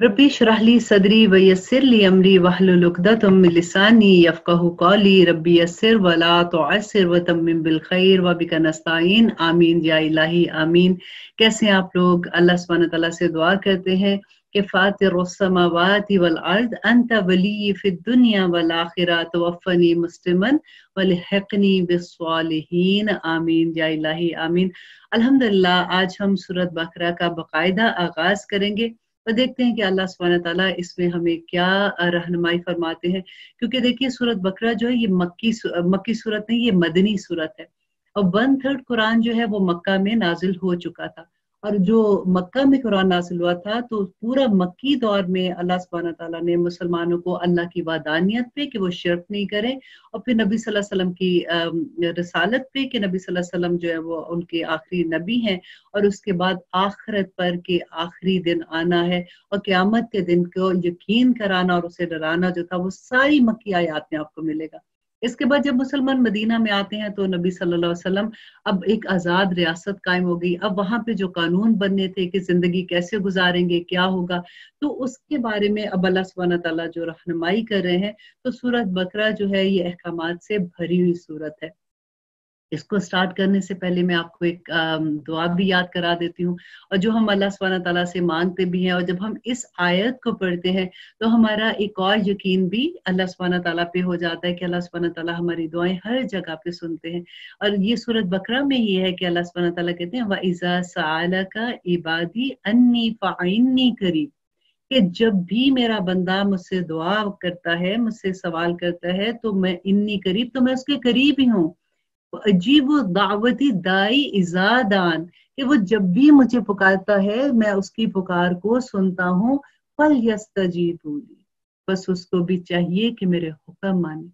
रबी शराहली सदरी वयसरली अमरी वहलुलकदतम लिसानी यफ़क़हु कौली रबी यसर वला तोसर व तमिम बिलखैर व बिका नस्ताइन आमीन या इलाही आमीन कैसे आप लोग अल्लाह व तआला से दुआ करते हैं कि والارض انت ولي في الدنيا والاخره توفني مسلما वलहकनी بالصالحين आमीन या इलाही आमीन अल्हम्दुलिल्लाह आज हम सूरत बकरा का बकायदा आगाज़ करेंगे और देखते हैं कि अल्लाह सुबहान तला इसमें हमें क्या रहनमाई फरमाते हैं क्योंकि देखिए सूरत बकरा जो है ये मक्की मक्की सूरत नहीं ये मदनी सूरत है और वन थर्ड कुरान जो है वो मक्का में नाजिल हो चुका था और जो मक्का में कुरान नासिल हुआ था तो पूरा मक्की दौर में अल्लाह सुबहाना तला ने मुसलमानों को अल्लाह की वादानियत पे कि वो शिरक नहीं करें और फिर नबी सल्लल्लाहु अलैहि वसल्लम की रसालत पे कि नबी सल्लल्लाहु अलैहि वसल्लम जो है वो उनके आखिरी नबी हैं और उसके बाद आखरत पर के आखिरी दिन आना है और क़्यामत के दिन को यकीन कराना और उसे डराना जो था वो सारी मक्की आयात में आपको मिलेगा इसके बाद जब मुसलमान मदीना में आते हैं तो नबी सल्लल्लाहु अलैहि वसल्लम अब एक आज़ाद रियासत कायम हो गई अब वहां पे जो कानून बनने थे कि ज़िंदगी कैसे गुजारेंगे क्या होगा तो उसके बारे में अब अल्लाह सुबहाना तला जो रहनुमाई कर रहे हैं तो सूरत बकरा जो है ये अहकाम से भरी हुई सूरत है इसको स्टार्ट करने से पहले मैं आपको एक दुआ भी याद करा देती हूँ और जो हम अल्लाह सुबहाना तला से मांगते भी हैं और जब हम इस आयत को पढ़ते हैं तो हमारा एक और यकीन भी अल्लाह सुबहाना तला पे हो जाता है कि अल्लाह सुबहाना तला हमारी दुआएं हर जगह पे सुनते हैं और ये सूरत बकरा में ही है कि अल्लाह सुबहाना तला कहते हैं वज़ा साला का इबादी अन्नी फ़ाइनी करीब कि जब भी मेरा बंदा मुझसे दुआ करता है मुझसे सवाल करता है तो मैं इन्नी करीब तो मैं उसके करीब ही हूँ अजीब दावती दाई इजादान कि वो जब भी मुझे पुकारता है मैं उसकी पुकार को सुनता हूँ पल यस्तजीब बोली बस उसको भी चाहिए कि मेरे हुक्म माने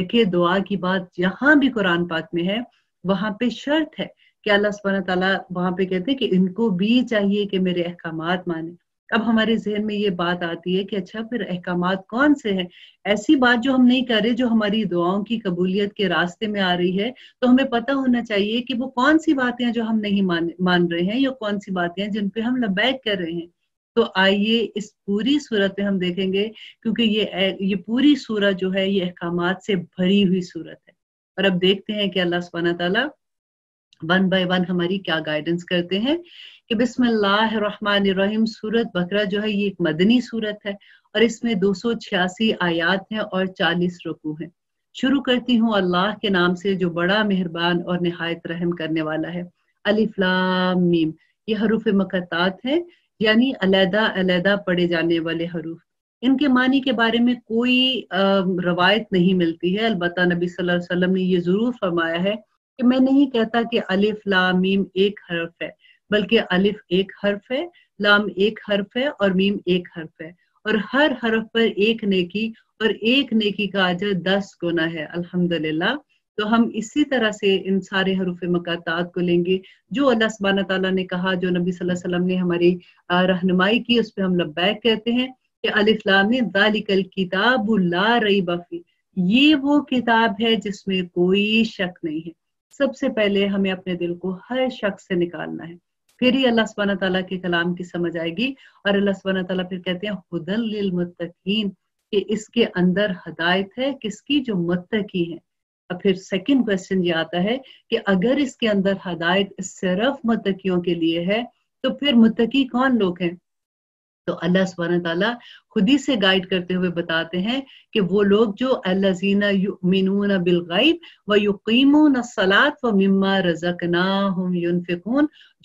देखिए दुआ की बात जहां भी कुरान पाक में है वहां पे शर्त है कि अल्लाह सुबहाना वहां पे कहते हैं कि इनको भी चाहिए कि मेरे अहकाम माने अब हमारे जहन में ये बात आती है कि अच्छा फिर अहकाम कौन से हैं ऐसी बात जो हम नहीं कर रहे जो हमारी दुआओं की कबूलियत के रास्ते में आ रही है तो हमें पता होना चाहिए कि वो कौन सी बातें जो हम नहीं मान मान रहे हैं या कौन सी बातें हैं जिन पे हम लबैक कर रहे हैं तो आइए इस पूरी सूरत में हम देखेंगे क्योंकि ये ये पूरी सूरत जो है ये अहकाम से भरी हुई सूरत है और अब देखते हैं कि अल्लाह सुबहाना तला वन बाय वन हमारी क्या गाइडेंस करते हैं कि बिस्मिल्लाहिर्रहमानिर्रहीम सूरत बकरा जो है ये एक मदनी सूरत है और इसमें दो सौ छियासी आयात हैं और चालीस रुकू हैं शुरू करती हूँ अल्लाह के नाम से जो बड़ा मेहरबान और नहायत रहम करने वाला है अलिफ्लाम मीम ये हरूफ मकतात है यानी अलहदा अलहदा पढ़े जाने वाले हरूफ इनके मानी के बारे में कोई रवायत नहीं मिलती है अलबत् नबी सल्लल्लाहु अलैहि वसल्लम ने ये ज़रूर फरमाया है कि मैं नहीं कहता कि अलिफ लामीम एक हरफ है बल्कि अलिफ एक हर्फ है लाम एक हर्फ है और मीम एक हर्फ है और हर हरफ पर एक नेकी और एक नेकी का अजर दस गुना है अल्हम्दुलिल्लाह तो हम इसी तरह से इन सारे हरूफ मकातात को लेंगे जो अल्लाह सुबहाना तला ने कहा जो नबी सल्लल्लाहु अलैहि वसल्लम ने हमारी रहनुमाई की उस पर हम लबैक कहते हैं कि अलिफ्लाम ने दालिकल किताब ला रई बफी ये वो किताब है जिसमें कोई शक नहीं है सबसे पहले हमें अपने दिल को हर शक से निकालना है फिर ही अल्लाह सुबहान तला के कलाम की समझ आएगी और अल्लाह सुबहान तला फिर कहते हैं हुदल मुतकीन कि इसके अंदर हदायत है किसकी जो मुतकी है और फिर सेकंड क्वेश्चन ये आता है कि अगर इसके अंदर हदायत सिर्फ मुतकियों के लिए है तो फिर मुतकी कौन लोग हैं तो अल्लाह सुबहान तला खुद ही से गाइड करते हुए बताते हैं कि वो लोग जो अल्लाजीना मिनून बिलगाइब व यकीमून सलात व मम्मा रजकना हम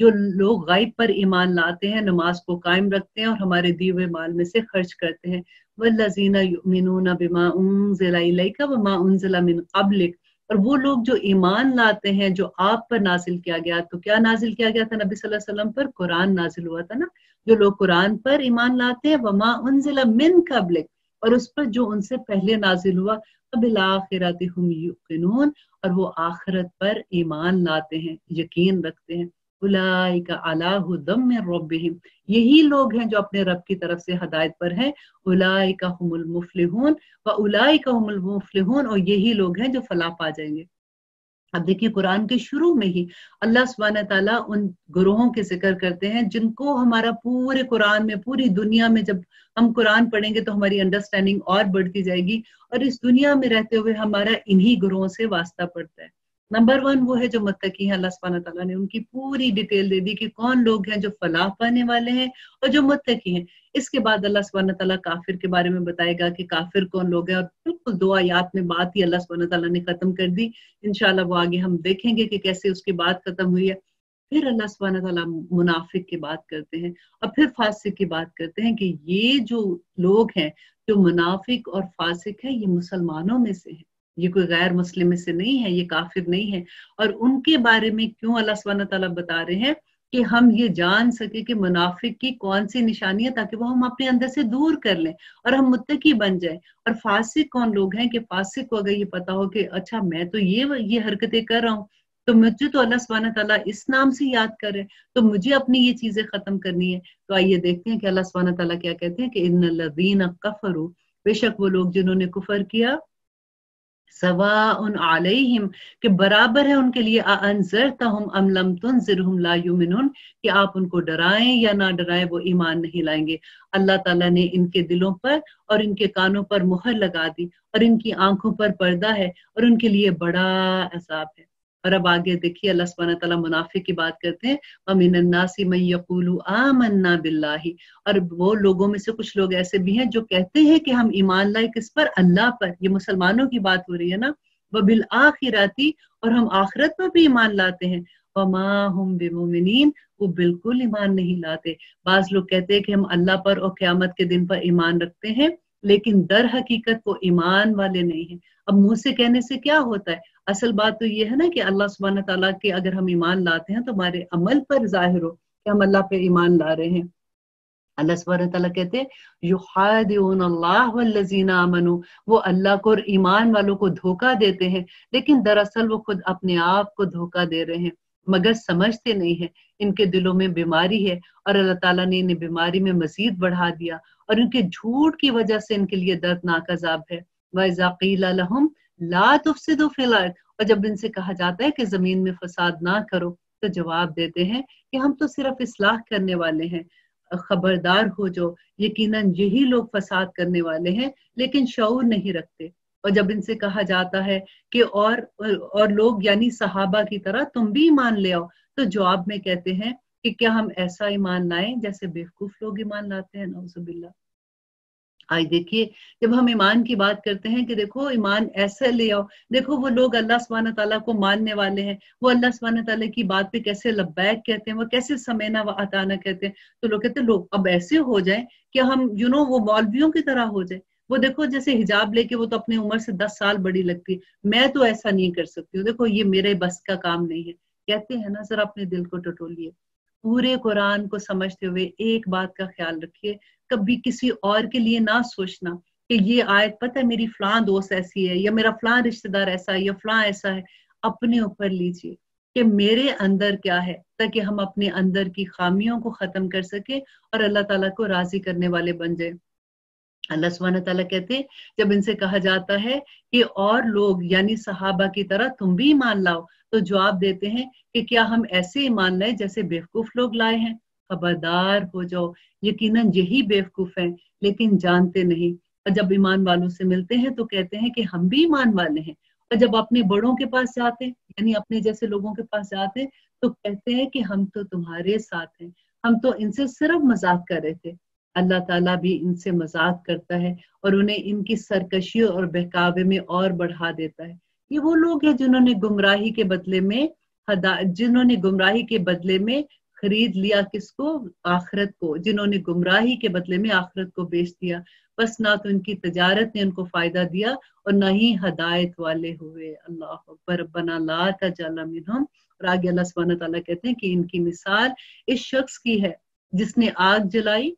जो लोग गाइब पर ईमान लाते हैं नमाज को कायम रखते हैं और हमारे दिए हुए माल में से खर्च करते हैं वल्लाजीना मिनून बिमा उन जिला व मा उन मिन अबलिक और वो लोग जो ईमान लाते हैं जो आप पर नाजिल किया गया तो क्या नाजिल किया गया था नबी सल्लल्लाहु अलैहि वसल्लम पर कुरान नाजिल हुआ था ना जो लोग कुरान पर ईमान लाते हैं वमा जिला मिन कबलिक और उस पर जो उनसे पहले नाजिल हुआ अबिलाखिरत हम युकिनून और वो आखिरत पर ईमान लाते हैं यकीन रखते हैं यही लोग हैं जो अपने रब की तरफ से हदायत पर हैं उलाइका का मुफलिहून व का हुमुल मुफलिहून और यही लोग हैं जो फला पा जाएंगे अब देखिए कुरान के शुरू में ही अल्लाह सुबहान तला उन ग्रोहों के जिक्र करते हैं जिनको हमारा पूरे कुरान में पूरी दुनिया में जब हम कुरान पढ़ेंगे तो हमारी अंडरस्टैंडिंग और बढ़ती जाएगी और इस दुनिया में रहते हुए हमारा इन्हीं गुरोहों से वास्ता पड़ता है नंबर वन वो है जो मत्तकी है अल्लाह सुबहाना तला ने उनकी पूरी डिटेल दे दी कि कौन लोग हैं जो फलाह पाने वाले हैं और जो मुत्तकी हैं इसके बाद अल्लाह सुबहाना तला काफिर के बारे में बताएगा कि काफिर कौन लोग हैं और बिल्कुल दो आयात में बात ही अल्लाह सुबहाना तला ने खत्म कर दी इनशाला वो आगे हम देखेंगे कि कैसे उसकी बात खत्म हुई है फिर अल्लाह सुबहाना तला मुनाफिक की बात करते हैं और फिर फासिक की बात करते हैं कि ये जो लोग हैं जो मुनाफिक और फासिक है ये मुसलमानों में से है ये कोई गैर मुस्लिम में से नहीं है ये काफिर नहीं है और उनके बारे में क्यों अल्लाह सुबहाना तला बता रहे हैं कि हम ये जान सके कि मुनाफिक की कौन सी निशानी है ताकि वो हम अपने अंदर से दूर कर लें और हम मुत्तकी बन जाएं और फासिक कौन लोग हैं कि फासिक को अगर ये पता हो कि अच्छा मैं तो ये ये हरकतें कर रहा हूँ तो मुझे तो अल्लाह सुबहाना तला इस नाम से याद कर रहे तो मुझे अपनी ये चीजें खत्म करनी है तो आइए देखते हैं कि अल्लाह सुबहाना तला क्या कहते हैं कि इन लदीन कफरू बेशक वो लोग जिन्होंने कुफर किया उन आलिम के बराबर है उनके लिए अनजरतहम अम लम ला कि आप उनको डराएं या ना डराएं वो ईमान नहीं लाएंगे अल्लाह ताला ने इनके दिलों पर और इनके कानों पर मुहर लगा दी और इनकी आंखों पर पर्दा है और उनके लिए बड़ा असाब है और अब आगे देखिए अल्लाह सुबहान तला मुनाफे की बात करते हैं अमिनन्नासी मई यकूलू आमन्ना बिल्लाही और वो लोगों में से कुछ लोग ऐसे भी हैं जो कहते हैं कि हम ईमान लाए किस पर अल्लाह पर ये मुसलमानों की बात हो रही है ना वह बिल आती और हम आखिरत पर भी ईमान लाते हैं हम बेमोमिन वो बिल्कुल ईमान नहीं लाते बाज लोग कहते हैं कि हम अल्लाह पर और क्यामत के दिन पर ईमान रखते हैं लेकिन दर हकीकत वो ईमान वाले नहीं है अब मुंह से कहने से क्या होता है असल बात तो ये है ना कि अल्लाह सुबहान तला के अगर हम ईमान लाते हैं तो हमारे अमल पर जाहिर हो कि हम अल्लाह पे ईमान ला रहे हैं अल्लाह सुबह तला कहते हैं युहादिन अल्लाह अमनु वो अल्लाह को और ईमान वालों को धोखा देते हैं लेकिन दरअसल वो खुद अपने आप को धोखा दे रहे हैं मगर समझते नहीं है इनके दिलों में बीमारी है और अल्लाह ताला ने इन्हें बीमारी में मजीद बढ़ा दिया और इनके झूठ की वजह से इनके लिए दर्दनाक अजाब है वाइजाकीम ला और जब इनसे कहा जाता है कि जमीन में फसाद ना करो तो जवाब देते हैं कि हम तो सिर्फ इसलाह करने वाले हैं खबरदार हो जो यकीनन यही लोग फसाद करने वाले हैं लेकिन शौर नहीं रखते और जब इनसे कहा जाता है कि और और लोग यानी सहाबा की तरह तुम भी ईमान ले आओ तो जवाब में कहते हैं कि क्या हम ऐसा ईमान लाएं जैसे बेवकूफ लोग ईमान लाते हैं नौजबिल्ला आज देखिए जब हम ईमान की बात करते हैं कि देखो ईमान ऐसे ले आओ देखो वो लोग अल्लाह सुबहान तला को मानने वाले हैं वो अल्लाह सुबहान तला की बात पे कैसे लब्बैक कहते हैं वो कैसे समेना व अताना कहते हैं तो लोग कहते हैं लोग अब ऐसे हो जाए कि हम यू नो वो मौलवियों की तरह हो जाए वो देखो जैसे हिजाब लेके वो तो अपनी उम्र से दस साल बड़ी लगती है मैं तो ऐसा नहीं कर सकती हूँ देखो ये मेरे बस का काम नहीं है कहते हैं ना जरा अपने दिल को टटोलिए पूरे कुरान को समझते हुए एक बात का ख्याल रखिए कभी किसी और के लिए ना सोचना कि ये आयत पता है मेरी फलां दोस्त ऐसी है या मेरा फलां रिश्तेदार ऐसा है या फलां ऐसा है अपने ऊपर लीजिए कि मेरे अंदर क्या है ताकि हम अपने अंदर की खामियों को खत्म कर सके और अल्लाह ताला को राजी करने वाले बन जाए अल्लाह सुबह तला कहते हैं जब इनसे कहा जाता है कि और लोग यानी सहाबा की तरह तुम भी ईमान लाओ तो जवाब देते हैं कि क्या हम ऐसे ईमान लाए जैसे बेवकूफ लोग लाए हैं खबरदार हो जाओ यकीनन यही बेवकूफ है लेकिन जानते नहीं और जब ईमान वालों से मिलते हैं तो कहते हैं कि हम भी ईमान वाले हैं और जब अपने बड़ों के पास जाते यानी अपने जैसे लोगों के पास जाते तो कहते हैं कि हम तो तुम्हारे साथ हैं हम तो इनसे सिर्फ मजाक कर रहे थे अल्लाह ताला भी इनसे मजाक करता है और उन्हें इनकी सरकशियों और बहकावे में और बढ़ा देता है ये वो लोग हैं जिन्होंने गुमराही के बदले में जिन्होंने गुमराही के बदले में खरीद लिया किसको आखरत को जिन्होंने गुमराही के बदले में आखरत को बेच दिया बस ना तो उनकी तजारत ने उनको फायदा दिया और ना ही हदायत वाले हुए अल्लाह अकबर बना ला तजालम और आगे अल्लाह सुबहान तला कहते हैं कि इनकी मिसाल इस शख्स की है जिसने आग जलाई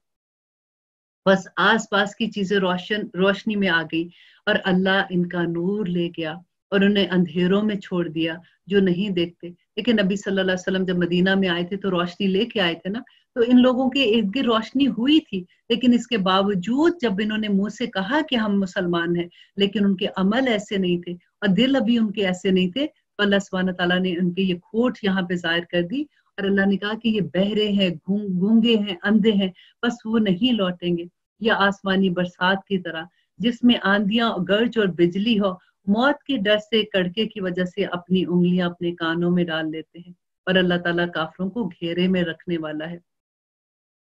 बस आस पास की चीजें रोशन रोशनी में आ गई और अल्लाह इनका नूर ले गया और उन्हें अंधेरों में छोड़ दिया जो नहीं देखते लेकिन नबी सल्लल्लाहु अलैहि वसल्लम जब मदीना में आए थे तो रोशनी लेके आए थे ना तो इन लोगों के इर्द गिर्द रोशनी हुई थी लेकिन इसके बावजूद जब इन्होंने मुंह से कहा कि हम मुसलमान हैं लेकिन उनके अमल ऐसे नहीं थे और दिल अभी उनके ऐसे नहीं थे तो अल्लाह सुबहाना तला ने उनके ये खोट यहाँ पे जाहिर कर दी और अल्लाह ने कहा कि ये बहरे हैं गूंगे हैं अंधे हैं बस वो नहीं लौटेंगे यह आसमानी बरसात की तरह जिसमें आंधियां गर्ज और बिजली हो मौत के डर से कड़के की वजह से अपनी उंगलियां अपने कानों में डाल लेते हैं पर अल्लाह ताला काफरों को घेरे में रखने वाला है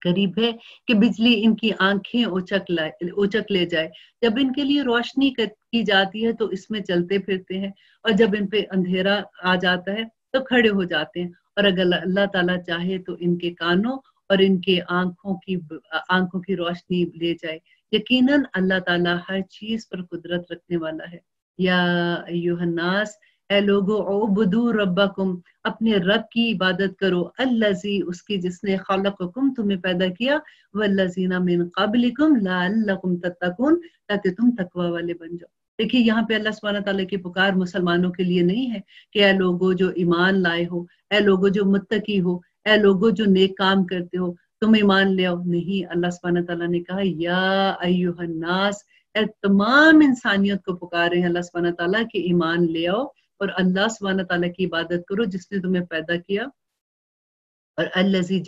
करीब है कि बिजली इनकी आंखें ओचक लाए ओचक ले जाए जब इनके लिए रोशनी की जाती है तो इसमें चलते फिरते हैं और जब इन पे अंधेरा आ जाता है तो खड़े हो जाते हैं और अगर अल्लाह ताला चाहे तो इनके कानों और इनके आंखों की आंखों की रोशनी ले जाए यकीनन अल्लाह ताला हर चीज पर कुदरत रखने वाला है या ए लोगो ओ ओबदू कुम अपने रब की इबादत करो अल्लाजी उसकी जिसने खलकुम तुम्हें पैदा किया वल्लजीना मिन कबलिकुम लाकुम तत्तकुन ताकि तुम तकवा वाले बन जाओ देखिए यहाँ पे अल्लाह सुबहाना तला की पुकार मुसलमानों के लिए नहीं है कि ए लोगो जो ईमान लाए हो ए लोगो जो मुत्तकी हो ए लोगो जो नेक काम करते हो तुम ईमान ले आओ नहीं अल्लाह सुबहाना तला ने कहा या अयुहनास तमाम इंसानियत को पुकार रहे हैं अल्लाह सुबहाना तला के ईमान ले आओ और अल्लाह सुबहाना तला की इबादत करो जिसने तुम्हें पैदा किया और अल्लाजी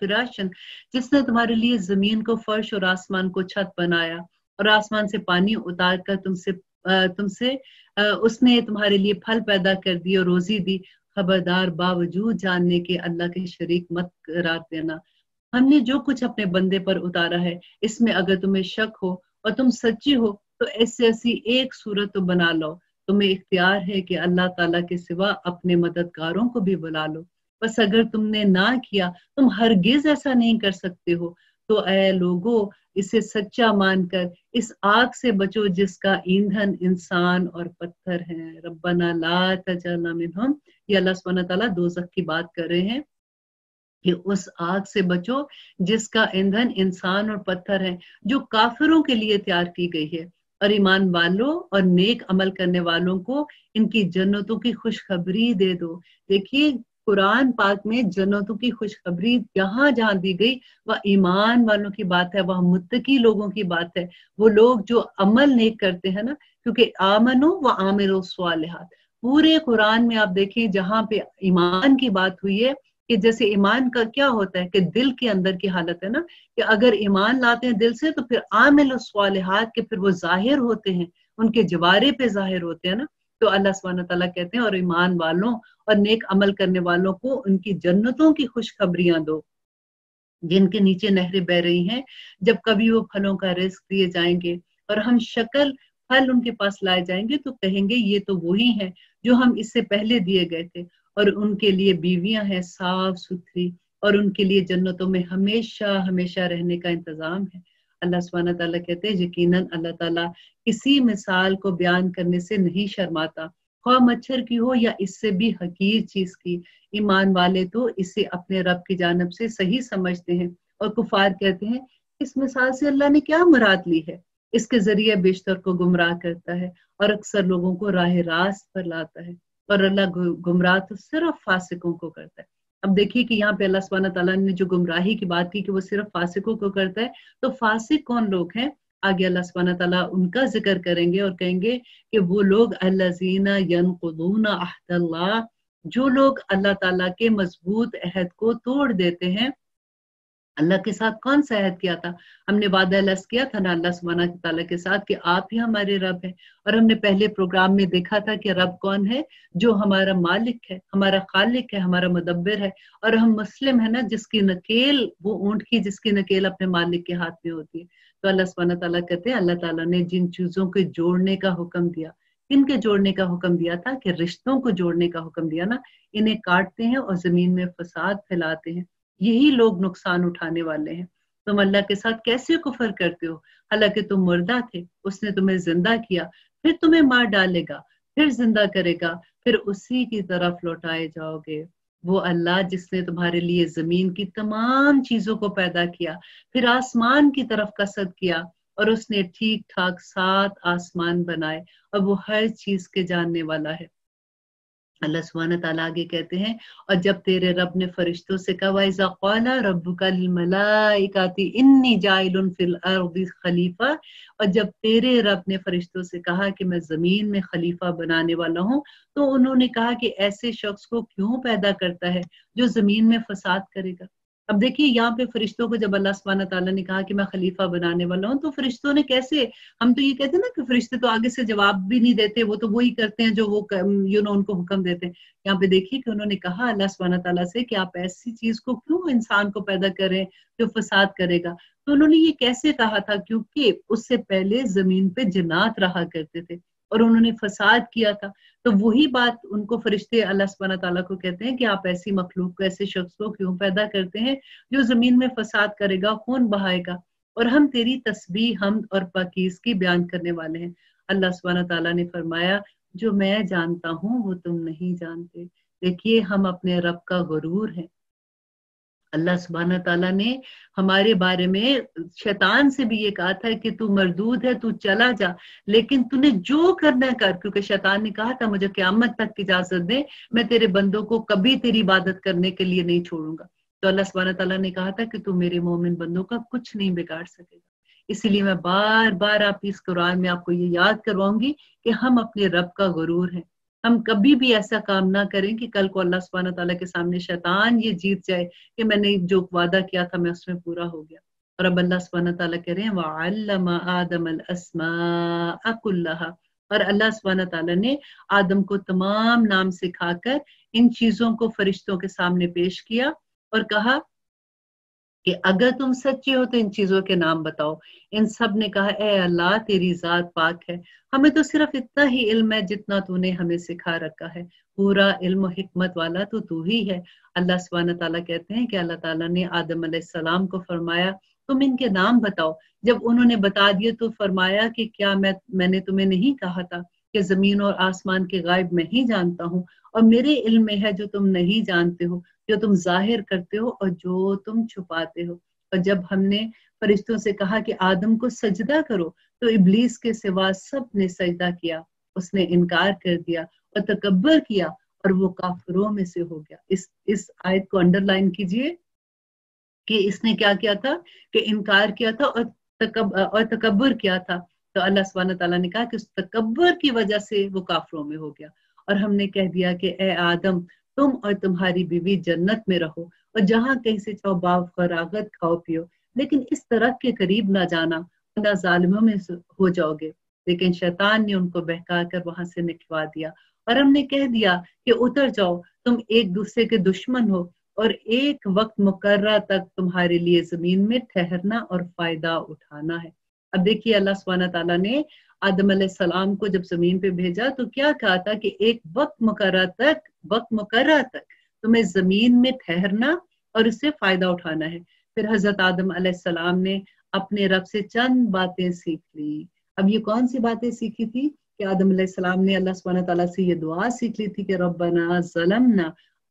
फिराशन जिसने तुम्हारे लिए जमीन को फर्श और आसमान को छत बनाया और आसमान से पानी उतार कर तुमसे तुमसे उसने तुम्हारे लिए फल पैदा कर दिए और रोजी दी खबरदार बावजूद जानने के अल्लाह के शरीक मत करार देना हमने जो कुछ अपने बंदे पर उतारा है इसमें अगर तुम्हें शक हो और तुम सच्ची हो तो ऐसी ऐसी एक सूरत तो बना लो तुम्हें इख्तियार है कि अल्लाह ताला के सिवा अपने मददगारों को भी बुला लो बस अगर तुमने ना किया तुम हरगिज ऐसा नहीं कर सकते हो तो अय लोगो इसे सच्चा मानकर इस आग से बचो जिसका ईंधन इंसान और पत्थर है रब्बना ला तजाना मिनहम ये अल्लाह सुबहाना ताला दोजख की बात कर रहे हैं कि उस आग से बचो जिसका ईंधन इंसान और पत्थर है जो काफिरों के लिए तैयार की गई है और ईमान वालों और नेक अमल करने वालों को इनकी जन्नतों की खुशखबरी दे दो देखिए कुरान पाक में जन्नतों की खुशखबरी जहां जहां दी गई वह ईमान वालों की बात है वह मुत्तकी लोगों की बात है वो लोग जो अमल नेक करते हैं ना क्योंकि आमनो व आमिर पूरे कुरान में आप देखें जहां पे ईमान की बात हुई है कि जैसे ईमान का क्या होता है कि दिल के अंदर की हालत है ना कि अगर ईमान लाते हैं दिल से तो फिर आमिल सवालहात के फिर वो जाहिर होते हैं उनके जवारे पे जाहिर होते हैं ना तो अल्लाह सुबहाना तला कहते हैं और ईमान वालों और नेक अमल करने वालों को उनकी जन्नतों की खुशखबरियां दो जिनके नीचे नहरें बह रही हैं जब कभी वो फलों का रिस्क दिए जाएंगे और हम शक्ल फल उनके पास लाए जाएंगे तो कहेंगे ये तो वही है जो हम इससे पहले दिए गए थे और उनके लिए बीवियां हैं साफ सुथरी और उनके लिए जन्नतों में हमेशा हमेशा रहने का इंतजाम है अल्लाह सुबहाना तला कहते हैं यकीन अल्लाह तला किसी मिसाल को बयान करने से नहीं शर्माता ख्वा मच्छर की हो या इससे भी हकीर चीज की ईमान वाले तो इसे अपने रब की जानब से सही समझते हैं और कुफार कहते हैं इस मिसाल से अल्लाह ने क्या मुराद ली है इसके जरिए बेशतर को गुमराह करता है और अक्सर लोगों को राह रास्त पर लाता है और अल्लाह गुमराह तो सिर्फ फासिकों को करता है अब देखिए कि यहाँ पे अल्लाह सुबहाना तला ने जो गुमराही की बात की कि वो सिर्फ फासिकों को करता है तो फासिक कौन लोग हैं आगे अल्लाह सुबहाना तला उनका जिक्र करेंगे और कहेंगे कि वो लोग अल्लाजीना जो लोग अल्लाह ताला के मजबूत अहद को तोड़ देते हैं अल्लाह के साथ कौन सा अहद किया था हमने वादा लस किया था ना अल्लाह सुबाना तला के साथ कि आप ही हमारे रब हैं और हमने पहले प्रोग्राम में देखा था कि रब कौन है जो हमारा मालिक है हमारा खालिक है हमारा मुदब्बर है और हम मुस्लिम है ना जिसकी नकेल वो ऊँट की जिसकी नकेल अपने मालिक के हाथ में होती है तो अल्लाह सुबाना तला कहते हैं अल्लाह तला ने जिन चीज़ों के जोड़ने का हुक्म दिया इनके जोड़ने का हुक्म दिया था कि रिश्तों को जोड़ने का हुक्म दिया ना इन्हें काटते हैं और जमीन में फसाद फैलाते हैं यही लोग नुकसान उठाने वाले हैं तुम अल्लाह के साथ कैसे कुफर करते हो हालांकि तुम मुर्दा थे उसने तुम्हें जिंदा किया फिर तुम्हें मार डालेगा फिर जिंदा करेगा फिर उसी की तरफ लौटाए जाओगे वो अल्लाह जिसने तुम्हारे लिए जमीन की तमाम चीजों को पैदा किया फिर आसमान की तरफ कसद किया और उसने ठीक ठाक सात आसमान बनाए और वो हर चीज के जानने वाला है अल्लाह सुबहान तला आगे कहते हैं और जब तेरे रब ने फरिश्तों से कहा वाइजा कौला रब कलाकाती इन्नी जायल फिल खलीफा और जब तेरे रब ने फरिश्तों से कहा कि मैं जमीन में खलीफा बनाने वाला हूँ तो उन्होंने कहा कि ऐसे शख्स को क्यों पैदा करता है जो जमीन में फसाद करेगा अब देखिए यहाँ पे फरिश्तों को जब अल्लाह सुबहाना तला ने कहा कि मैं खलीफा बनाने वाला हूँ तो फरिश्तों ने कैसे हम तो ये कहते हैं ना कि फरिश्ते तो आगे से जवाब भी नहीं देते वो तो वही करते हैं जो वो यू नो उनको हुक्म देते हैं यहाँ पे देखिए कि उन्होंने कहा अल्लाह सुबहाना तला से कि आप ऐसी चीज को क्यों इंसान को पैदा करें जो फसाद करेगा तो उन्होंने ये कैसे कहा था क्योंकि उससे पहले जमीन पे जनात रहा करते थे और उन्होंने फसाद किया था तो वही बात उनको फरिश्ते अल्लाह सुबहाना तला को कहते हैं कि आप ऐसी मखलूक को ऐसे शख्स को क्यों पैदा करते हैं जो जमीन में फसाद करेगा खून बहाएगा और हम तेरी तस्वीर हम और पाकिज की बयान करने वाले हैं अल्लाह सुबहाना तला ने फरमाया जो मैं जानता हूँ वो तुम नहीं जानते देखिए हम अपने रब का गरूर है अल्लाह सुबहाना तला ने हमारे बारे में शैतान से भी ये कहा था कि तू मरदूद है तू चला जा लेकिन तूने जो करना कर क्योंकि शैतान ने कहा था मुझे क्यामत तक इजाजत दे मैं तेरे बंदों को कभी तेरी इबादत करने के लिए नहीं छोड़ूंगा तो अल्लाह सुबहाना तला ने कहा था कि तू मेरे मोमिन बंदों का कुछ नहीं बिगाड़ सकेगा इसीलिए मैं बार बार आप इस कुरान में आपको ये याद करवाऊंगी कि हम अपने रब का गुरूर हैं हम कभी भी ऐसा काम ना करें कि कल को अल्लाह सुबहाना तला के सामने शैतान ये जीत जाए कि मैंने जो वादा किया था मैं उसमें पूरा हो गया और अब अल्लाह सुबहाना तला कह रहे हैं वाल्लमा आदम अकुल्ला और अल्लाह सुबहाना तला ने आदम को तमाम नाम सिखाकर इन चीजों को फरिश्तों के सामने पेश किया और कहा कि अगर तुम सच्चे हो तो इन चीजों के नाम बताओ इन सब ने कहा ए अल्लाह तेरी जात पाक है हमें तो सिर्फ इतना ही इल्म है जितना तूने हमें सिखा रखा है पूरा इल्म हिकमत वाला तो तू ही है अल्लाह सुबहान तला कहते हैं कि अल्लाह ताला ने आदम सलाम को फरमाया तुम इनके नाम बताओ जब उन्होंने बता दिए तो फरमाया कि क्या मैं मैंने तुम्हें नहीं कहा था कि जमीन और आसमान के गायब मैं ही जानता हूँ और मेरे इल्म में है जो तुम नहीं जानते हो जो तुम जाहिर करते हो और जो तुम छुपाते हो और जब हमने फरिश्तों से कहा कि आदम को सजदा करो तो इबलीस के सिवा सब ने सजदा किया उसने इनकार कर दिया और तकबर किया और वो काफरों में से हो गया इस इस आयत को अंडरलाइन कीजिए कि इसने क्या किया था कि इनकार किया था और तकब और तकबर किया था तो अल्लाह सुबहाना तला ने कहा कि उस तकबर की वजह से वो काफरों में हो गया और हमने कह दिया कि ए आदम तुम और तुम्हारी बीवी जन्नत में रहो और जहाँ कहीं से चाहो बाव खरागत खाओ पियो लेकिन इस तरह के करीब ना जाना ना जालिमों में हो जाओगे लेकिन शैतान ने उनको बहका कर वहां से निकलवा दिया और हमने कह दिया कि उतर जाओ तुम एक दूसरे के दुश्मन हो और एक वक्त मुकर्रा तक तुम्हारे लिए जमीन में ठहरना और फायदा उठाना है अब देखिए अल्लाह सुबहाना तला ने आदम सलाम को जब जमीन पे भेजा तो क्या कहा था कि एक वक्त मुकर तक वक्त मुकर तक तुम्हें जमीन में ठहरना और उससे फायदा उठाना है फिर हजरत आदम सलाम ने अपने रब से चंद बातें सीख ली अब ये कौन सी बातें सीखी थी कि आदम सलाम ने अल्लाह सुबहाना तला से ये दुआ सीख ली थी कि रबना जलमना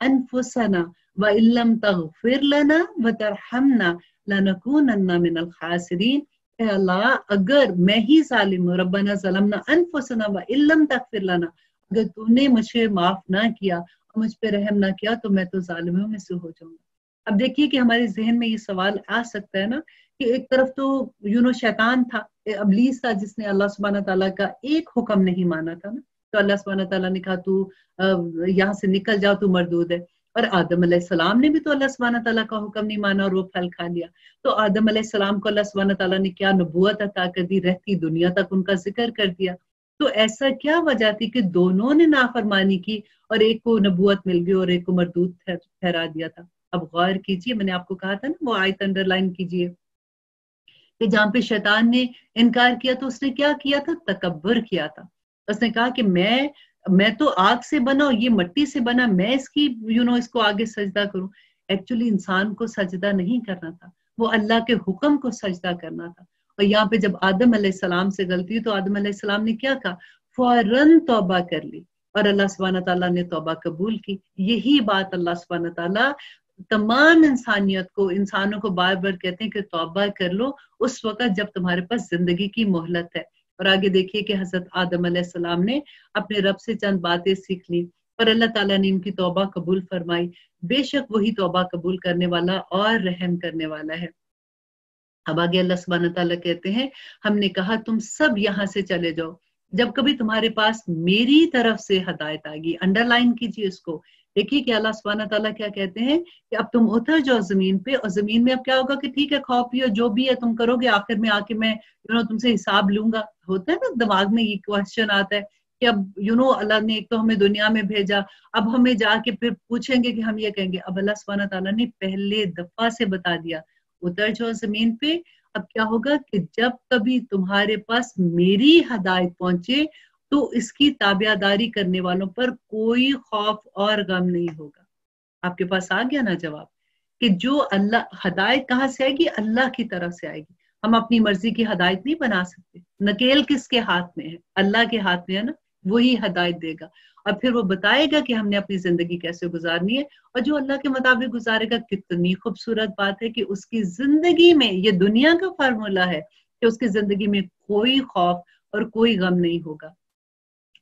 अनफुसना व इलम तगफिर लना व लनकून अन्ना मिनल खासरीन अल्लाह अगर मैं ही सालिम हूँ रबाना रबना जलमना अनफुसना व इलम तक फिर लाना अगर तूने मुझे माफ ना किया और मुझ पर रहम ना किया तो मैं तो जालिमों में से हो जाऊंगा अब देखिए कि हमारे जहन में ये सवाल आ सकता है ना कि एक तरफ तो यूनो शैतान था अबलीस था जिसने अल्लाह सुबहाना तला का एक हुक्म नहीं माना था ना तो अल्लाह सुबहाना तला ने कहा तू यहाँ से निकल जाओ तू मरदूद है और आदम सलाम ने भी तो अल्लाह सुबहाना तला का हुक्म नहीं माना और वो फल खा लिया तो आदम सलाम को अल्लाह सुबहाना तला ने क्या नबूत अता कर दी रहती दुनिया तक उनका जिक्र कर दिया तो ऐसा क्या वजह थी कि दोनों ने नाफरमानी की और एक को नबूत मिल गई और एक को मरदूत ठहरा दिया था अब गौर कीजिए मैंने आपको कहा था ना वो आयत अंडरलाइन कीजिए कि जहां पे शैतान ने इनकार किया तो उसने क्या किया था तकबर किया था उसने कहा कि मैं मैं तो आग से बना और ये मट्टी से बना मैं इसकी यू you नो know, इसको आगे सजदा करूं एक्चुअली इंसान को सजदा नहीं करना था वो अल्लाह के हुक्म को सजदा करना था और यहाँ पे जब आदम सलाम से गलती हुई तो आदम सलाम ने क्या कहा फौरन तौबा कर ली और अल्लाह सुबहाना तला ने तौबा कबूल की यही बात अल्लाह सुबहाना तला तमाम इंसानियत को इंसानों को बार बार कहते हैं कि तौबा कर लो उस वक्त जब तुम्हारे पास जिंदगी की मोहलत है और आगे देखिए कि हजरत आदम सलाम ने अपने रब से चंद बातें सीख ली पर अल्लाह ताला ने इनकी तौबा कबूल फरमाई बेशक वही तौबा कबूल करने वाला और रहम करने वाला है अब आगे अल्लाह सुबहान ताला कहते हैं हमने कहा तुम सब यहाँ से चले जाओ जब कभी तुम्हारे पास मेरी तरफ से हदायत आएगी अंडरलाइन कीजिए इसको देखिए कि अल्लाह सुबहाना तला क्या कहते हैं कि अब तुम उतर जाओ जमीन पे और जमीन में अब क्या होगा कि ठीक है खाओ पियो जो भी है तुम करोगे आखिर में आके मैं यू नो तुमसे हिसाब लूंगा होता है ना दिमाग में ये क्वेश्चन आता है कि अब यू नो अल्लाह ने एक तो हमें दुनिया में भेजा अब हमें जाके फिर पूछेंगे कि हम ये कहेंगे अब अल्लाह सुबहाना तला ने पहले दफा से बता दिया उतर जाओ जमीन पे अब क्या होगा कि जब कभी तुम्हारे पास मेरी हदायत पहुंचे तो इसकी ताबियादारी करने वालों पर कोई खौफ और गम नहीं होगा आपके पास आ गया ना जवाब कि जो अल्लाह हदायत कहाँ से आएगी अल्लाह की तरफ से आएगी हम अपनी मर्जी की हदायत नहीं बना सकते नकेल किसके हाथ में है अल्लाह के हाथ में है ना वही हदायत देगा और फिर वो बताएगा कि हमने अपनी जिंदगी कैसे गुजारनी है और जो अल्लाह के मुताबिक गुजारेगा कितनी खूबसूरत बात है कि उसकी जिंदगी में ये दुनिया का फार्मूला है कि उसकी जिंदगी में कोई खौफ और कोई गम नहीं होगा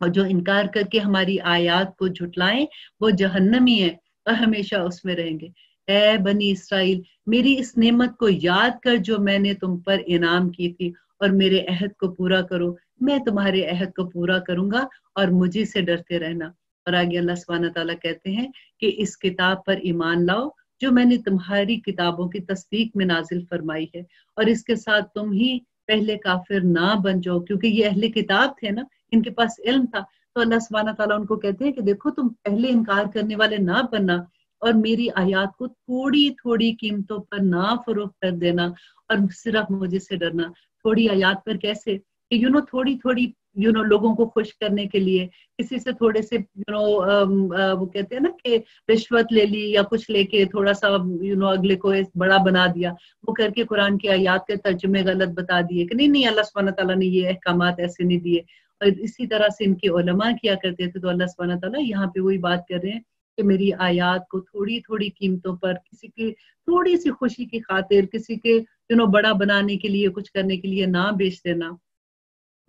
और जो इनकार करके हमारी आयात को झुटलाएं वो जहन्नमी है और हमेशा उसमें रहेंगे ए बनी इसराइल मेरी इस नेमत को याद कर जो मैंने तुम पर इनाम की थी और मेरे अहद को पूरा करो मैं तुम्हारे अहद को पूरा करूंगा और मुझे से डरते रहना और आगे अल्लाह सुबहाना तला कहते हैं कि इस किताब पर ईमान लाओ जो मैंने तुम्हारी किताबों की तस्दीक में नाजिल फरमाई है और इसके साथ तुम ही पहले काफिर ना बन जाओ क्योंकि ये अहले किताब थे ना इनके पास इल्म था तो अल्लाह सुबहाना तला उनको कहते हैं कि देखो तुम पहले इनकार करने वाले ना बनना और मेरी आयात को थोड़ी थोड़ी कीमतों पर ना फरोख कर देना और सिर्फ मुझे से डरना थोड़ी आयात पर कैसे कि यू नो थोड़ी थोड़ी यू you नो know, लोगों को खुश करने के लिए किसी से थोड़े से यू नो um, uh, वो कहते हैं ना कि रिश्वत ले ली या कुछ लेके थोड़ा सा यू you नो know, अगले को बड़ा बना दिया वो करके कुरान की आयात के तर्जुमे गलत बता दिए कि नहीं नहीं अल्लाह सुबहाना तला ने ये अहकाम ऐसे नहीं दिए और इसी तरह से इनके ओलमा किया करते थे तो अल्लाह सुबहाना तला यहाँ पे वही बात कर रहे हैं कि मेरी आयात को थोड़ी थोड़ी कीमतों पर किसी की थोड़ी सी खुशी की खातिर किसी के यू नो बड़ा बनाने के लिए कुछ करने के लिए ना बेच देना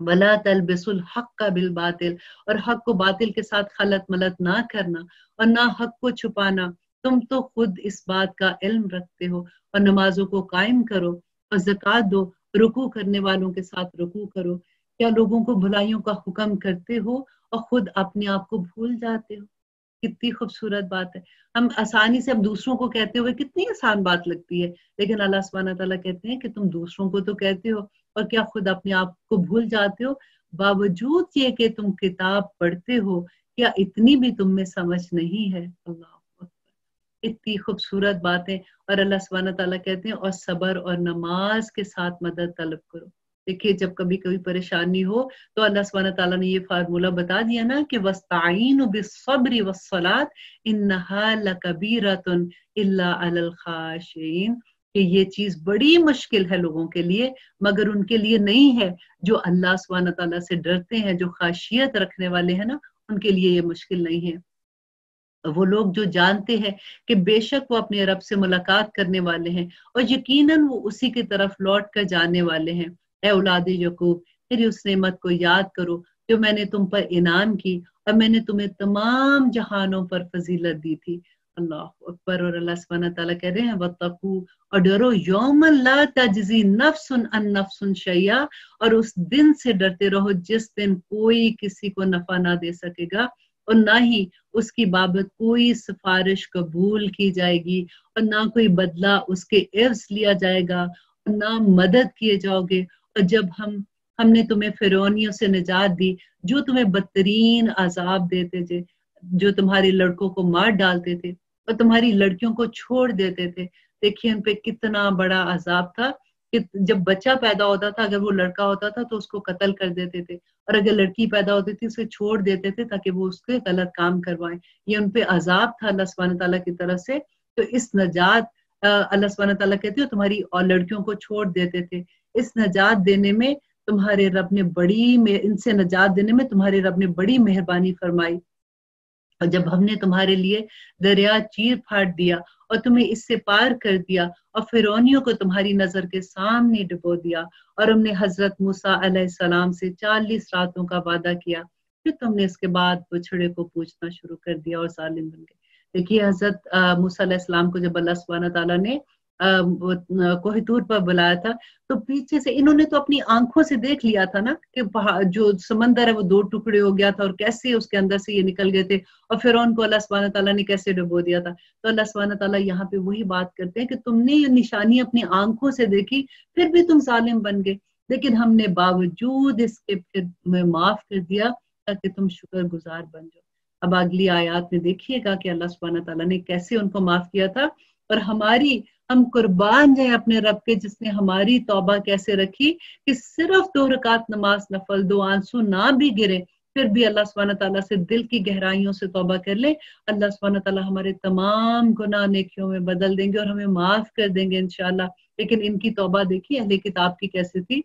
वला तलबिसुल हक का बिल बातिल और हक को बातिल के साथ खलत मलत ना करना और ना हक को छुपाना तुम तो खुद इस बात का इल्म रखते हो और नमाजों को कायम करो और जक़ात दो रुकू करने वालों के साथ रुकू करो क्या लोगों को भलाइयों का हुक्म करते हो और खुद अपने आप को भूल जाते हो कितनी खूबसूरत बात है हम आसानी से हम दूसरों को कहते हुए कितनी आसान बात लगती है लेकिन अल्लाह सुबहाना तला कहते हैं कि तुम दूसरों को तो कहते हो और क्या खुद अपने आप को भूल जाते हो बावजूद ये कि तुम किताब पढ़ते हो क्या इतनी भी तुम में समझ नहीं है अल्लाह इतनी खूबसूरत बातें और अल्लाह सुबहाना तला कहते हैं और सबर और नमाज के साथ मदद तलब करो देखिए जब कभी कभी परेशानी हो तो अल्लाह सुबहाना तला ने ये फार्मूला बता दिया ना कि वस्ताइन बेसब्री वसलात इन नहा कबीरतन अल्लाशाशीन कि ये चीज बड़ी मुश्किल है लोगों के लिए मगर उनके लिए नहीं है जो अल्लाह सुबहान तला से डरते हैं जो खाशियत रखने वाले हैं ना उनके लिए ये मुश्किल नहीं है वो लोग जो जानते हैं कि बेशक वो अपने रब से मुलाकात करने वाले हैं और यकीनन वो उसी की तरफ लौट कर जाने वाले हैं ए औलाद यकूब मेरी उस नेमत को याद करो जो मैंने तुम पर इनाम की और मैंने तुम्हें तमाम जहानों पर फजीलत दी थी अल्लाह अकबर और अल्लाह सुबहान तला कह रहे हैं बतकू और डरो योम तजी तजजी नफ्सन अन नफ्सन शैया और उस दिन से डरते रहो जिस दिन कोई किसी को नफा ना दे सकेगा और ना ही उसकी बाबत कोई सिफारिश कबूल की जाएगी और ना कोई बदला उसके इर्ज लिया जाएगा और ना मदद किए जाओगे और जब हम हमने तुम्हें फिरौनियों से निजात दी जो तुम्हें बदतरीन आजाब देते थे जो तुम्हारे लड़कों को मार डालते थे और तुम्हारी लड़कियों को छोड़ देते थे देखिए उन पे कितना बड़ा अजाब था कि जब बच्चा पैदा होता था अगर वो लड़का होता था तो उसको कत्ल कर देते थे और अगर लड़की पैदा होती थी उसे छोड़ देते थे ताकि वो उसके गलत काम करवाए ये उन पे अजाब था अल्लाह सुबहान तला की तरफ से तो इस नजात अल्लाह सुबहान तला कहते हो तुम्हारी और लड़कियों को छोड़ देते थे इस नजात देने में तुम्हारे रब ने बड़ी इनसे नजात देने में तुम्हारे रब ने बड़ी मेहरबानी फरमाई और जब हमने तुम्हारे लिए दरिया चीर फाड़ दिया और तुम्हें इससे पार कर दिया और फिरौनियों को तुम्हारी नजर के सामने डुबो दिया और हमने हजरत मूसा सलाम से चालीस रातों का वादा किया फिर तुमने इसके बाद बछड़े को पूछना शुरू कर दिया और सालिम बन गए देखिए हजरत मूसा को जब अल्लाह सुबहाना तला ने कोहितूर पर बुलाया था तो पीछे से इन्होंने तो अपनी आंखों से देख लिया था ना कि जो समंदर है वो दो टुकड़े हो गया था और कैसे उसके अंदर से ये निकल गए थे और फिर उनको अल्लाह सुबहाना तला ने कैसे डुबो दिया था तो अल्लाह सुबहाना तला यहाँ पे वही बात करते हैं कि तुमने ये निशानी अपनी आंखों से देखी फिर भी तुम ालिम बन गए लेकिन हमने बावजूद इसके फिर तुम्हें माफ कर दिया ताकि तुम शुक्र गुजार बन जाओ अब अगली आयात में देखिएगा कि अल्लाह सुबहाना तला ने कैसे उनको माफ किया था और हमारी हम कुर्बान जाए अपने रब के जिसने हमारी तोबा कैसे रखी कि सिर्फ दो रकात नमाज नफल दो आंसू ना भी गिरे फिर भी अल्लाह सुबहान तला से दिल की गहराइयों से तोबा कर ले अल्लाह सुबहान तला हमारे तमाम गुनाह नेकियों में बदल देंगे और हमें माफ कर देंगे इनशाला लेकिन इनकी तोबा देखी अहले किताब की कैसे थी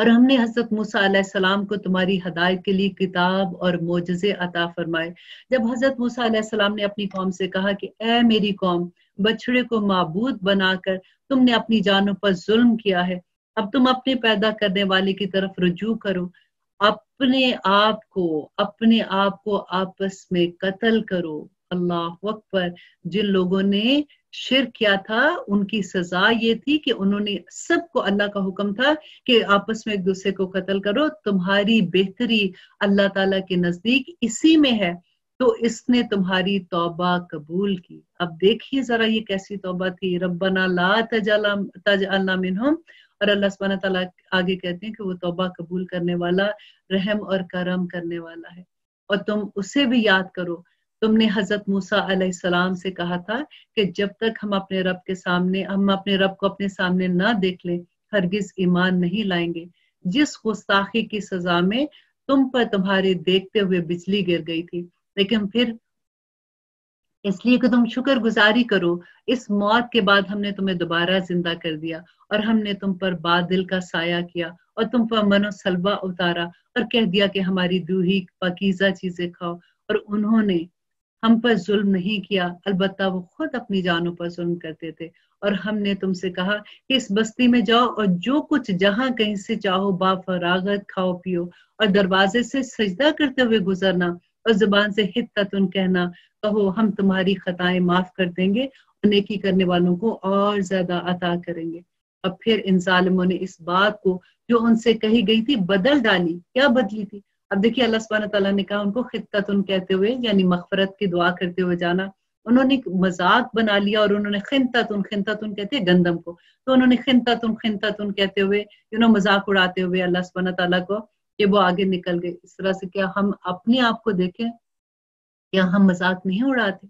और हमने हजरत मूसा सलाम को तुम्हारी हदायत के लिए किताब और मोजे अता फरमाए जब हजरत मूसा सलाम ने अपनी कौम से कहा कि ए मेरी कौम बछड़े को मबूद बनाकर तुमने अपनी जानों पर जुल्म किया है अब तुम अपने पैदा करने वाले की तरफ रुजू करो अपने आप को अपने आप को आपस में कत्ल करो अल्लाह अकबर जिन लोगों ने शिर किया था उनकी सजा ये थी कि उन्होंने सबको अल्लाह का हुक्म था कि आपस में एक दूसरे को कत्ल करो तुम्हारी बेहतरी अल्लाह ताला के नजदीक इसी में है तो इसने तुम्हारी तौबा कबूल की अब देखिए जरा ये कैसी तौबा थी रबना ला तजाला तजाला और अल्लाह सुबह तला आगे कहते हैं कि वो तौबा कबूल करने वाला रहम और करम करने वाला है और तुम उसे भी याद करो तुमने हजरत मूसा सलाम से कहा था कि जब तक हम अपने रब के सामने हम अपने रब को अपने सामने ना देख लें हरगिज ईमान नहीं लाएंगे जिस गुस्ताखी की सजा में तुम पर तुम्हारे देखते हुए बिजली गिर गई थी लेकिन फिर इसलिए कि तुम शुक्र गुजारी करो इस मौत के बाद हमने तुम्हें दोबारा जिंदा कर दिया और हमने तुम पर बादल का साया किया और तुम पर मनोसलबा उतारा और कह दिया कि हमारी दूही पकीजा चीजें खाओ और उन्होंने हम पर जुल्म नहीं किया अलबत् वो खुद अपनी जानों पर जुल्म करते थे और हमने तुमसे कहा कि इस बस्ती में जाओ और जो कुछ जहां कहीं से चाहो बाफरागत खाओ पियो और दरवाजे से सजदा करते हुए गुजरना और जुबान से हित तुन कहना कहो हम तुम्हारी खताएं माफ कर देंगे और नेकी करने वालों को और ज्यादा अता करेंगे अब फिर इन ालमों ने इस बात को जो उनसे कही गई थी बदल डाली क्या बदली थी अब देखिए अल्लाह सब तला ने कहा उनको तुन कहते हुए यानी मफफरत की दुआ करते हुए जाना उन्होंने मजाक बना लिया और उन्होंने खिनता तुन कहते हैं गंदम को तो उन्होंने खिनता तुन कहते हुए यू नो मजाक उड़ाते हुए अल्लाह सुबहाना तला को कि वो आगे निकल गए इस तरह से क्या हम अपने आप को देखें या हम मजाक नहीं उड़ाते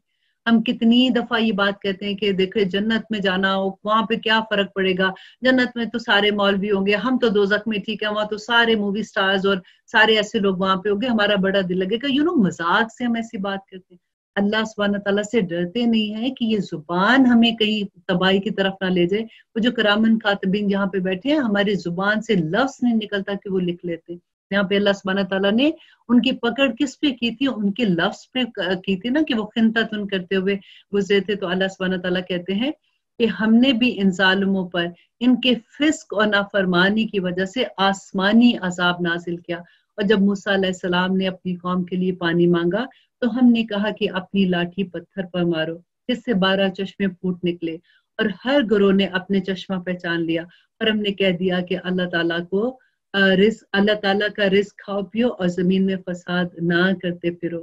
हम कितनी दफा ये बात कहते हैं कि देखे जन्नत में जाना हो वहां पे क्या फर्क पड़ेगा जन्नत में तो सारे मॉल भी होंगे हम तो दो में ठीक है वहां तो सारे मूवी स्टार्स और सारे ऐसे लोग वहां पे होंगे हमारा बड़ा दिल लगेगा यू नो मजाक से हम ऐसी बात करते हैं अल्लाह सुबहान तला से डरते नहीं है कि ये जुबान हमें कहीं तबाही की तरफ ना ले जाए वो जो करामन खातबीन यहाँ पे बैठे हैं हमारी जुबान से लफ्स नहीं निकलता कि वो लिख लेते यहाँ पे अल्लाह सुबहाना तला ने उनकी पकड़ किस पे की थी उनके लफ्स पे की थी ना कि वो खिनता तुन करते हुए गुजरे थे तो अल्लाह सुबहाना तला कहते हैं कि हमने भी इन ालमों पर इनके फिस्क और नाफरमानी की वजह से आसमानी अजाब नाजिल किया और जब मूसा सलाम ने अपनी कौम के लिए पानी मांगा तो हमने कहा कि अपनी लाठी पत्थर पर मारो जिससे बारह चश्मे फूट निकले और हर गुरु ने अपने चश्मा पहचान लिया और हमने कह दिया कि अल्लाह ताला को रिस्क अल्लाह ताला का रिस्क खाओ पियो और जमीन में फसाद ना करते फिरो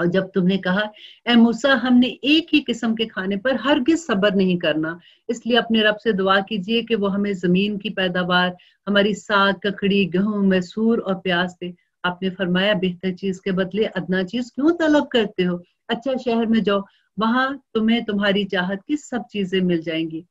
और जब तुमने कहा ए मूसा हमने एक ही किस्म के खाने पर हरगिज सब्र नहीं करना इसलिए अपने रब से दुआ कीजिए कि वो हमें जमीन की पैदावार हमारी साग ककड़ी गेहूं मैसूर और प्याज दे आपने फरमाया बेहतर चीज के बदले अदना चीज क्यों तलब करते हो अच्छा शहर में जाओ वहां तुम्हें तुम्हारी चाहत की सब चीजें मिल जाएंगी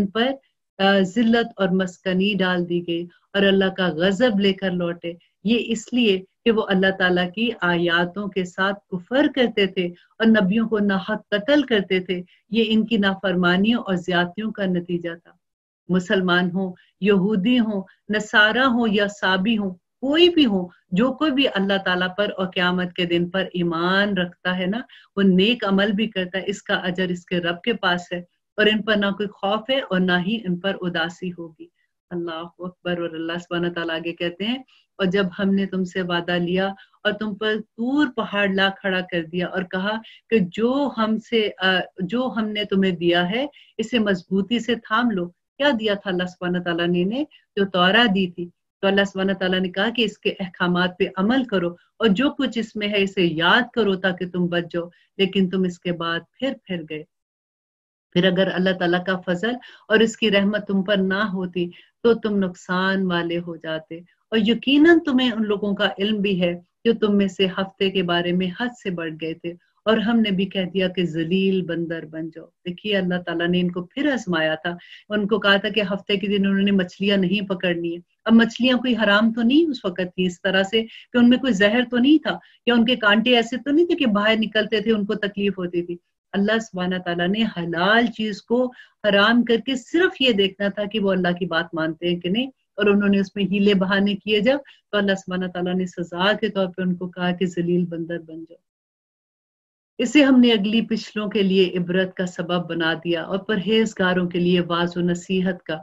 इन पर जिल्लत और मस्कनी डाल दी गई और अल्लाह का गजब लेकर लौटे ये इसलिए कि वो अल्लाह ताला की आयातों के साथ कुफर करते थे और नबियों को नाहक कत्ल करते थे ये इनकी नाफरमानियों और ज्यादतियों का नतीजा था मुसलमान हो यहूदी हो नसारा हो या साबी हो कोई भी हो जो कोई भी अल्लाह ताला पर और क्यामत के दिन पर ईमान रखता है ना वो नेक अमल भी करता है इसका अजर इसके रब के पास है और इन पर ना कोई खौफ है और ना ही इन पर उदासी होगी अल्लाह अकबर और अल्लाह सुबहाना तला आगे कहते हैं और जब हमने तुमसे वादा लिया और तुम पर दूर पहाड़ ला खड़ा कर दिया और कहा कि जो हमसे जो हमने तुम्हें दिया है इसे मजबूती से थाम लो क्या दिया था अल्लाह सुबहाना तला ने, इन्हें जो तोरा दी थी तो अल्लाह सुबहाना तला ने कहा कि इसके अहकाम पे अमल करो और जो कुछ इसमें है इसे याद करो ताकि तुम बच जाओ लेकिन तुम इसके बाद फिर फिर गए फिर अगर अल्लाह ताला का फजल और उसकी रहमत तुम पर ना होती तो तुम नुकसान वाले हो जाते और यकीनन तुम्हें उन लोगों का इल्म भी है जो तुम में से हफ्ते के बारे में हद से बढ़ गए थे और हमने भी कह दिया कि जलील बंदर बन जाओ देखिए अल्लाह ताला ने इनको फिर आजमाया था उनको कहा था कि हफ्ते के दिन उन्होंने मछलियां नहीं पकड़नी है अब मछलियां कोई हराम तो नहीं उस वक्त थी इस तरह से कि उनमें कोई जहर तो नहीं था या उनके कांटे ऐसे तो नहीं थे कि बाहर निकलते थे उनको तकलीफ होती थी अल्लाह सुबहाना तला ने हलाल चीज को हराम करके सिर्फ ये देखना था कि वो अल्लाह की बात मानते हैं कि नहीं और उन्होंने उसमें हीले बहाने किए जब तो अल्लाह सुबहाना तला ने सजा के तौर पर उनको कहा कि जलील बंदर बन जाओ इसे हमने अगली पिछलों के लिए इबरत का सबब बना दिया और परहेजगारों के लिए वाज नसीहत का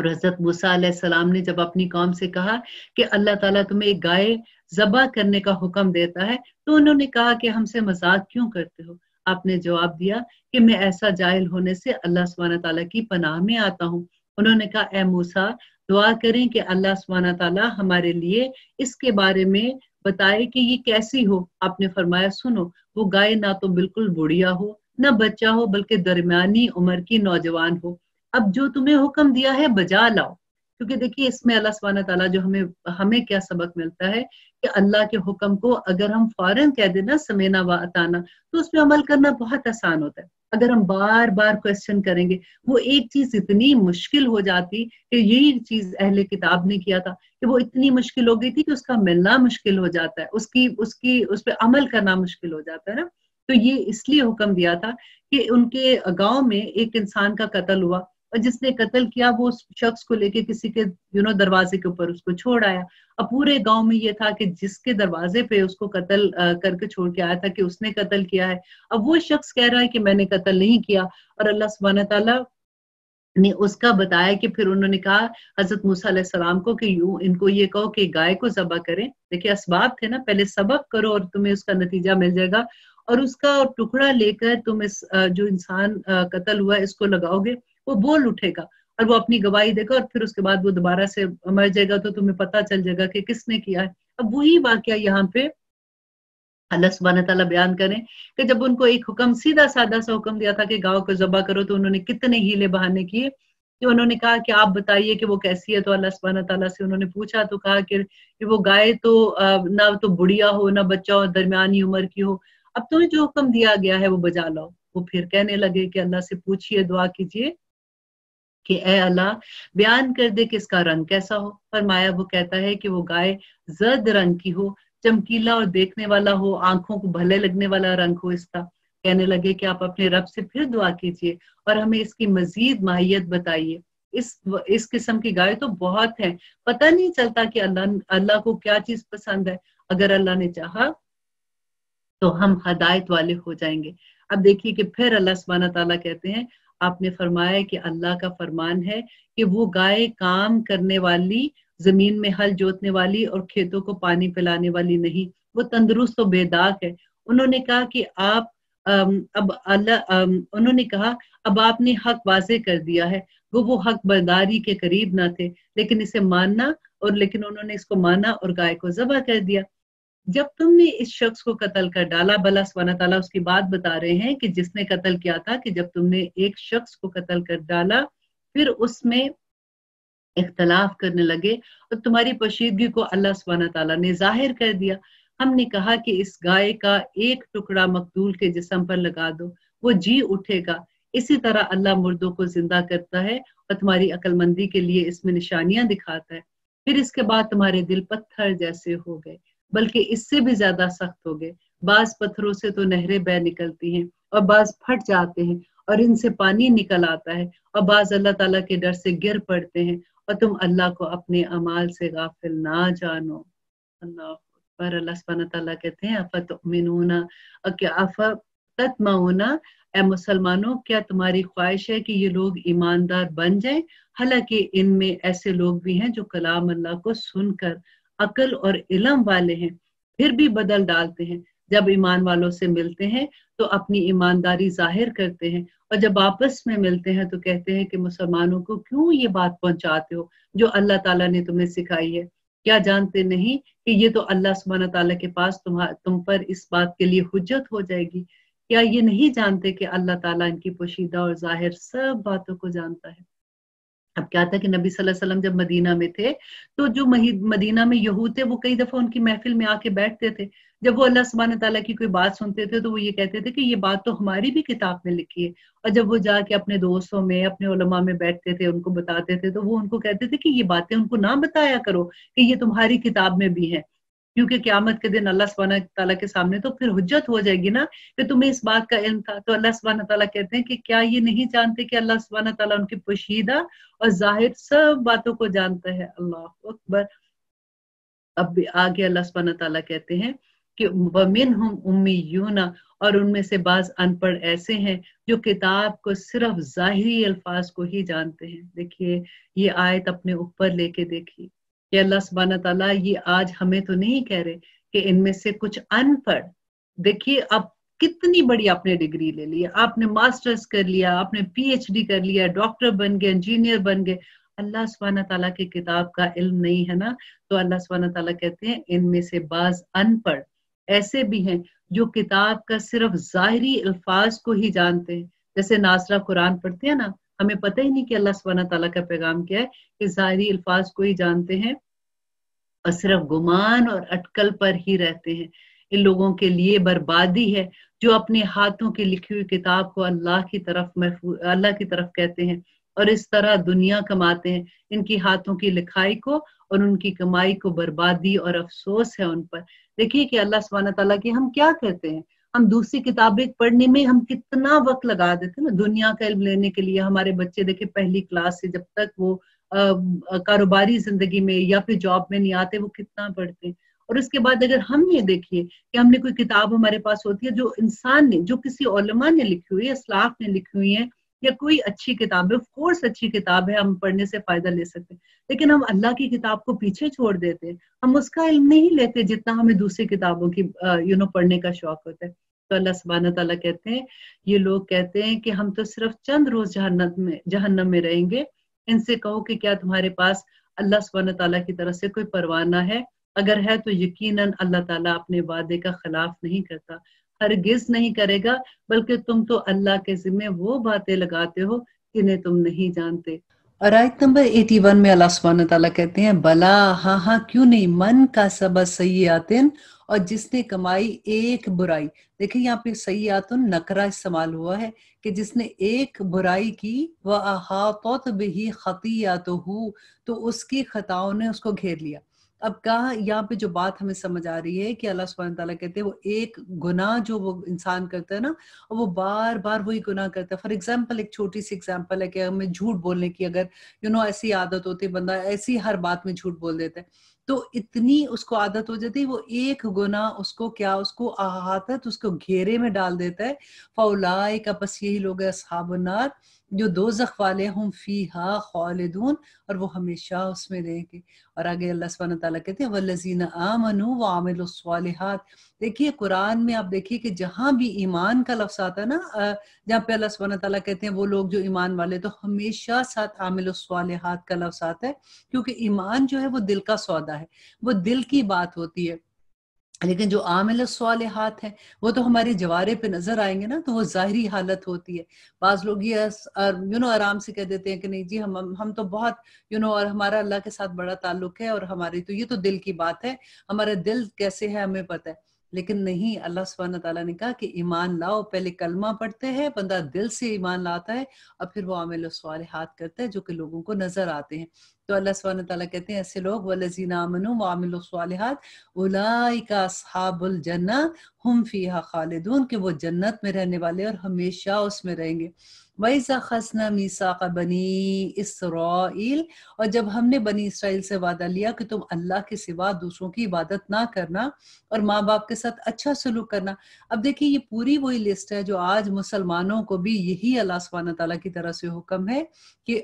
और हजरत मूसा सलाम ने जब अपनी कौम से कहा कि अल्लाह ताला तुम्हें एक गाय जबा करने का हुक्म देता है तो उन्होंने कहा कि हमसे मजाक क्यों करते हो आपने जवाब दिया कि मैं ऐसा जाहिल होने से अल्लाह सुबहाना तला की पनाह में आता हूँ उन्होंने कहा ए मूसा दुआ करें कि अल्लाह सुबहाना तला हमारे लिए इसके बारे में बताए कि ये कैसी हो आपने फरमाया सुनो वो गाय ना तो बिल्कुल बुढ़िया हो ना बच्चा हो बल्कि दरमियानी उम्र की नौजवान हो अब जो तुम्हें हुक्म दिया है बजा लाओ क्योंकि देखिए इसमें अल्लाह सुबहाना तला जो हमें हमें क्या सबक मिलता है कि अल्लाह के हुक्म को अगर हम फौरन कह देना समेना व अताना तो उस पर अमल करना बहुत आसान होता है अगर हम बार बार क्वेश्चन करेंगे वो एक चीज इतनी मुश्किल हो जाती कि यही चीज अहले किताब ने किया था कि वो इतनी मुश्किल हो गई थी कि उसका मिलना मुश्किल हो जाता है उसकी उसकी उस पर अमल करना मुश्किल हो जाता है ना तो ये इसलिए हुक्म दिया था कि उनके गांव में एक इंसान का कत्ल हुआ और जिसने कत्ल किया वो उस शख्स को लेके किसी के यू नो दरवाजे के ऊपर उसको छोड़ आया अब पूरे गांव में ये था कि जिसके दरवाजे पे उसको कत्ल करके छोड़ के आया था कि उसने कत्ल किया है अब वो शख्स कह रहा है कि मैंने कत्ल नहीं किया और अल्लाह सुबहाना तला ने उसका बताया कि फिर उन्होंने कहा हजरत मूसा सलाम को कि यूं इनको ये कहो कि गाय को जबा करें देखिए असबाब थे ना पहले सबक करो और तुम्हें उसका नतीजा मिल जाएगा और उसका टुकड़ा लेकर तुम इस जो इंसान कत्ल हुआ इसको लगाओगे वो बोल उठेगा और वो अपनी गवाही देगा और फिर उसके बाद वो दोबारा से मर जाएगा तो तुम्हें पता चल जाएगा कि किसने किया है अब वही वाक्य यहाँ पे अल्लाह सुबहान तला बयान करें कि जब उनको एक हुक्म सीधा साधा सा हुक्म दिया था कि गांव को जबा करो तो उन्होंने कितने हीले बहाने किए कि उन्होंने कहा कि आप बताइए कि वो कैसी है तो अल्लाह सुबहाना तला से उन्होंने पूछा तो कहा कि वो गाय तो ना तो बुढ़िया हो ना बच्चा हो दरमियानी उम्र की हो अब तुम्हें जो हुक्म दिया गया है वो बजा लाओ वो फिर कहने लगे कि अल्लाह से पूछिए दुआ कीजिए कि ए अल्लाह बयान कर दे कि इसका रंग कैसा हो फरमाया वो कहता है कि वो गाय जर्द रंग की हो चमकीला और देखने वाला हो आंखों को भले लगने वाला रंग हो इसका कहने लगे कि आप अपने रब से फिर दुआ कीजिए और हमें इसकी मजीद माहियत बताइए इस इस किस्म की गाय तो बहुत है पता नहीं चलता कि अल्लाह अल्लाह को क्या चीज पसंद है अगर अल्लाह ने चाहा तो हम हदायत वाले हो जाएंगे अब देखिए कि फिर अल्लाह सुबहाना तला कहते हैं आपने फरमाया कि अल्लाह का फरमान है कि वो गाय काम करने वाली जमीन में हल जोतने वाली और खेतों को पानी पिलाने वाली नहीं वो तंदुरुस्त और बेदाग है उन्होंने कहा कि आप अब अल्लाह उन्होंने कहा अब आपने हक वाजे कर दिया है वो वो हक बर्दारी के करीब ना थे लेकिन इसे मानना और लेकिन उन्होंने इसको माना और गाय को जबा कर दिया जब तुमने इस शख्स को कत्ल कर डाला बला स्वाना ताला उसकी बात बता रहे हैं कि जिसने कत्ल किया था कि जब तुमने एक शख्स को कत्ल कर डाला फिर उसमें इख्तलाफ करने लगे और तुम्हारी पशीदगी को अल्लाह स्वाना ताला ने जाहिर कर दिया हमने कहा कि इस गाय का एक टुकड़ा मकदूल के जिसम पर लगा दो वो जी उठेगा इसी तरह अल्लाह मुर्दों को जिंदा करता है और तुम्हारी अक्लमंदी के लिए इसमें निशानियां दिखाता है फिर इसके बाद तुम्हारे दिल पत्थर जैसे हो गए बल्कि इससे भी ज्यादा सख्त हो गए बाज पत्थरों से तो नहरें बह निकलती हैं और बाज फट जाते हैं और इनसे पानी निकल आता है और बाज अल्लाह ताला के डर से गिर पड़ते हैं और तुम अल्लाह को अपने अमाल से गाफिल ना जानो अल्लाह पर अल्लाह सुबहाना कहते हैं अफत मिनूना अफत माओना ए मुसलमानों क्या तुम्हारी ख्वाहिश है कि ये लोग ईमानदार बन जाएं हालांकि इनमें ऐसे लोग भी हैं जो कलाम अल्लाह को सुनकर अकल और इलम वाले हैं फिर भी बदल डालते हैं जब ईमान वालों से मिलते हैं तो अपनी ईमानदारी जाहिर करते हैं और जब आपस में मिलते हैं तो कहते हैं कि मुसलमानों को क्यों ये बात पहुंचाते हो जो अल्लाह ताला ने तुम्हें सिखाई है क्या जानते नहीं कि ये तो अल्लाह सुबहाना ताला के पास तुम तुम पर इस बात के लिए हुज्जत हो जाएगी क्या ये नहीं जानते कि अल्लाह ताला इनकी पोशीदा और जाहिर सब बातों को जानता है अब क्या था कि नबी सल्लल्लाहु अलैहि वसल्लम जब मदीना में थे तो जो मदीना में यहूद थे वो कई दफा उनकी महफिल में आके बैठते थे जब वो अल्लाह सुबहान तला की कोई बात सुनते थे तो वो ये कहते थे कि ये बात तो हमारी भी किताब में लिखी है और जब वो जाके अपने दोस्तों में अपने उलमा में बैठते थे उनको बताते थे तो वो उनको कहते थे कि ये बातें उनको ना बताया करो कि ये तुम्हारी किताब में भी है क्योंकि क्यामत के दिन अल्लाह सुबहाना तला के सामने तो फिर हजत हो जाएगी ना कि तुम्हें इस बात का इल्म था तो अल्लाह सुबहाना तला कहते हैं कि क्या ये नहीं जानते कि अल्लाह सुबहाना तला उनकी पोशीदा और जाहिर सब बातों को जानता है अल्लाह अकबर अब आगे अल्लाह सुबहाना तला कहते हैं कि वमिन हम उम्मी यूना और उनमें से बाज अनपढ़ ऐसे हैं जो किताब को सिर्फ जाहिरी अल्फाज को ही जानते हैं देखिए ये आयत अपने ऊपर लेके देखिए कि अल्लाह सुबहाना तला ये आज हमें तो नहीं कह रहे कि इनमें से कुछ अनपढ़ देखिए आप कितनी बड़ी आपने डिग्री ले ली आपने मास्टर्स कर लिया आपने पीएचडी कर लिया डॉक्टर बन गए इंजीनियर बन गए अल्लाह सुबहाना तला की किताब का इल्म नहीं है ना तो अल्लाह सुबहाना तला कहते हैं इनमें से बाज अनपढ़ ऐसे भी हैं जो किताब का सिर्फ जाहरी अल्फाज को ही जानते हैं जैसे नासरा कुरान पढ़ते हैं ना हमें पता ही नहीं कि अल्लाह सुबहाना तला का पैगाम क्या है कि ज़ाहरी अल्फाज को ही जानते हैं और सिर्फ गुमान और अटकल पर ही रहते हैं इन लोगों के लिए बर्बादी है जो अपने हाथों की लिखी हुई किताब को अल्लाह की तरफ महफूज अल्लाह की तरफ कहते हैं और इस तरह दुनिया कमाते हैं इनकी हाथों की लिखाई को और उनकी कमाई को बर्बादी और अफसोस है उन पर देखिए कि अल्लाह सुबहाना तला की हम क्या कहते हैं हम दूसरी किताबें पढ़ने में हम कितना वक्त लगा देते ना दुनिया का इल्म लेने के लिए हमारे बच्चे देखे पहली क्लास से जब तक वो कारोबारी जिंदगी में या फिर जॉब में नहीं आते वो कितना पढ़ते और उसके बाद अगर हम ये देखिए कि हमने कोई किताब हमारे पास होती है जो इंसान ने जो किसी ओलमा ने लिखी हुई है असलाफ ने लिखी हुई है या कोई अच्छी किताब है कोर्स अच्छी किताब है हम पढ़ने से फायदा ले सकते हैं लेकिन हम अल्लाह की किताब को पीछे छोड़ देते हैं हम उसका इल्म नहीं लेते जितना हमें दूसरी किताबों की यू नो पढ़ने का शौक होता है तो अल्लाह सुबहाना तला कहते हैं ये लोग कहते हैं कि हम तो सिर्फ चंद रोज जहन्नत में जहन्नम में रहेंगे इनसे कहो कि क्या तुम्हारे पास अल्लाह सुबहाना तला की तरफ से कोई परवाना है अगर है तो यकीनन अल्लाह ताला अपने वादे का खिलाफ नहीं करता हरगिज नहीं करेगा बल्कि तुम तो अल्लाह के जिम्मे वो बातें लगाते हो जिन्हें तुम नहीं जानते और आयत नंबर 81 में अल्लाह सुबहान तला कहते हैं बला हाँ हाँ क्यों नहीं मन का सबा सही आतिन और जिसने कमाई एक बुराई देखिए यहाँ पे सही आतुन नकरा इस्तेमाल हुआ है कि जिसने एक बुराई की वह अहा तो भी खतिया तो हु तो उसकी खताओं ने उसको घेर लिया अब कहा यहाँ पे जो बात हमें समझ आ रही है कि अल्लाह सुबहान तला कहते हैं वो एक गुनाह जो वो इंसान करता है ना और वो बार बार वही गुनाह करता है फॉर एग्जाम्पल एक छोटी सी एग्जाम्पल है कि हमें झूठ बोलने की अगर यू you नो know, ऐसी आदत होती है बंदा ऐसी हर बात में झूठ बोल देता है तो इतनी उसको आदत हो जाती है वो एक गुना उसको क्या उसको आहत उसको घेरे में डाल देता है फौलाए का बस यही लोग है असहाबनार जो दो जख वाले हम फी हा खालदून और वो हमेशा उसमें रहेंगे और आगे अल्लाह सुबहाना तला कहते हैं वल्लजीना आमनु व आमिल देखिए कुरान में आप देखिए कि जहाँ भी ईमान का लफ्स आता है ना जहाँ पे अल्लाह सुबहाना तला कहते हैं वो लोग जो ईमान वाले तो हमेशा साथ आमिल का लफ्स आता है क्योंकि ईमान जो है वो दिल का सौदा है वो दिल की बात होती है लेकिन जो आमिल सवाल हाथ है वो तो हमारे जवारे पे नजर आएंगे ना तो वो जाहरी हालत होती है बाज लोग ये यू नो आराम से कह देते हैं कि नहीं जी हम हम तो बहुत यू नो और हमारा अल्लाह के साथ बड़ा ताल्लुक है और हमारी तो ये तो दिल की बात है हमारा दिल कैसे है हमें पता है लेकिन नहीं अल्लाह सुबहाना तला ने कहा कि ईमान लाओ पहले कलमा पढ़ते हैं बंदा दिल से ईमान लाता है और फिर वो आमिल सवाल हाथ करता है जो कि लोगों को नजर आते हैं तो अल्लाह सुबह तला कहते हैं ऐसे लोग वलजीनामनुमिलहात जन्ना हम फ़ीहा खालिदून के वो जन्नत में रहने वाले और हमेशा उसमें रहेंगे वैसा खसना मीसा का बनी इसराइल और जब हमने बनी इसराइल से वादा लिया कि तुम अल्लाह के सिवा दूसरों की इबादत ना करना और माँ बाप के साथ अच्छा सलूक करना अब देखिए ये पूरी वही लिस्ट है जो आज मुसलमानों को भी यही अल्लाह सुबहाना तला की तरह से हुक्म है कि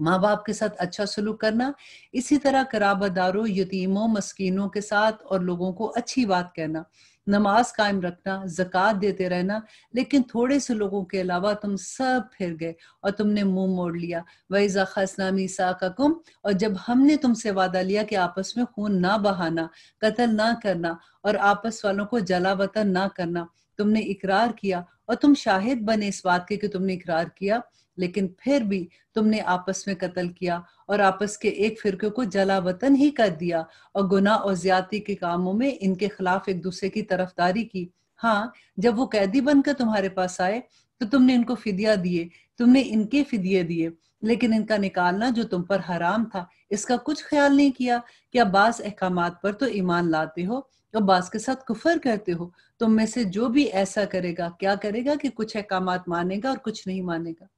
माँ बाप के साथ अच्छा सलूक करना इसी तरह कराबदारों यतीमों मस्किनों के साथ और लोगों को अच्छी बात कहना नमाज कायम रखना जक़ात देते रहना लेकिन थोड़े से लोगों के अलावा तुम सब फिर गए और तुमने मुंह मोड़ लिया वईज़ा खसनामी सा का कुम और जब हमने तुमसे वादा लिया कि आपस में खून ना बहाना कत्ल ना करना और आपस वालों को जला वतन ना करना तुमने इकरार किया और तुम शाहिद बने इस बात के कि तुमने इकरार किया लेकिन फिर भी तुमने आपस में कत्ल किया और आपस के एक फिरके को जला वतन ही कर दिया और गुना और ज्यादा के कामों में इनके खिलाफ एक दूसरे की तरफदारी की हाँ जब वो कैदी बनकर तुम्हारे पास आए तो तुमने इनको फिदिया दिए तुमने इनके फिदिये दिए लेकिन इनका निकालना जो तुम पर हराम था इसका कुछ ख्याल नहीं किया कि अब बास अहकाम पर तो ईमान लाते हो और बास के साथ कुफर करते हो तुम में से जो भी ऐसा करेगा क्या करेगा कि कुछ अहकाम मानेगा और कुछ नहीं मानेगा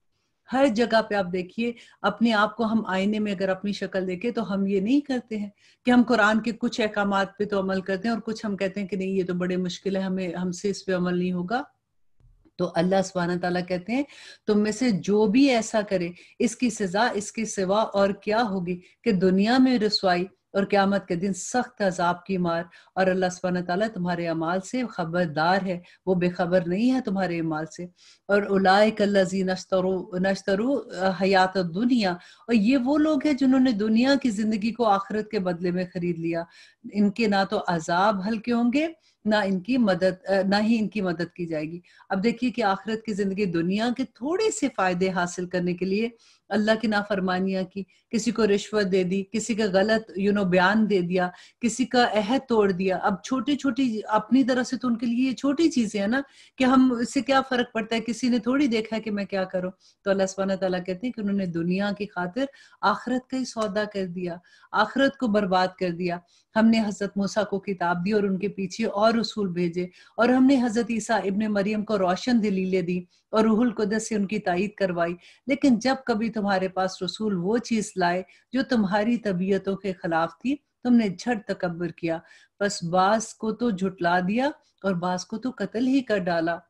हर जगह पे आप देखिए अपने आप को हम आईने में अगर अपनी शक्ल देखें तो हम ये नहीं करते हैं कि हम कुरान के कुछ अहकाम पे तो अमल करते हैं और कुछ हम कहते हैं कि नहीं ये तो बड़े मुश्किल है हमें हमसे इस पे अमल नहीं होगा तो अल्लाह सुबहाना तला कहते हैं तुम में से जो भी ऐसा करे इसकी सजा इसके सिवा और क्या होगी कि दुनिया में रसवाई और क़्यामत के दिन सख्त अजाब की मार और अल्लाह सुबहान ताली तुम्हारे अमाल से खबरदार है वो बेखबर नहीं है तुम्हारे अमाल से और उलाजी नश्तरु नश्तरु हयात दुनिया और ये वो लोग हैं जिन्होंने दुनिया की ज़िंदगी को आखिरत के बदले में ख़रीद लिया इनके ना तो अजाब हल्के होंगे ना इनकी मदद ना ही इनकी मदद की जाएगी अब देखिए कि आखिरत की जिंदगी दुनिया के थोड़े से फायदे हासिल करने के लिए अल्लाह की नाफरमानियाँ की किसी को रिश्वत दे दी किसी का गलत यू नो बयान दे दिया किसी का अहद तोड़ दिया अब छोटी छोटी अपनी तरफ से तो उनके लिए ये छोटी चीजें है ना कि हम इससे क्या फर्क पड़ता है किसी ने थोड़ी देखा है कि मैं क्या करूं तो अल्लाह सुबहाना तला कहते हैं कि उन्होंने दुनिया की खातिर आखरत का ही सौदा कर दिया आखरत को बर्बाद कर दिया हमने हजरत मूसा को किताब दी और उनके पीछे और रसूल भेजे और हमने हजरत ईसा इबन मरियम को रोशन दलीलें दी और रूहुल कुदस से उनकी तायद करवाई लेकिन जब कभी तुम्हारे पास रसूल वो चीज लाए जो तुम्हारी तबीयतों के खिलाफ थी तुमने झट तकबर किया बस बास को तो झुटला दिया और बास को तो कत्ल ही कर डाला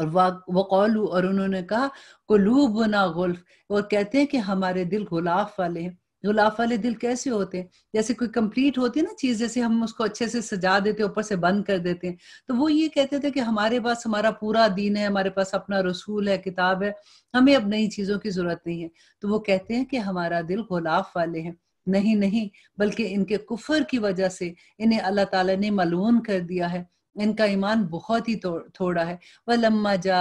और वकौलू और उन्होंने कहा कुलूब ना गुल्फ और कहते हैं कि हमारे दिल गुलाफ वाले हैं गुलाफ वाले दिल कैसे होते हैं जैसे कोई कंप्लीट होती है ना चीज जैसे हम उसको अच्छे से सजा देते हैं ऊपर से बंद कर देते हैं तो वो ये कहते थे कि हमारे पास हमारा पूरा दीन है हमारे पास अपना रसूल है किताब है हमें अब नई चीजों की जरूरत नहीं है तो वो कहते हैं कि हमारा दिल गुलाफ वाले हैं नहीं नहीं बल्कि इनके कुफर की वजह से इन्हें अल्लाह ताला ने मलून कर दिया है इनका ईमान बहुत ही थोड़ा है वह जा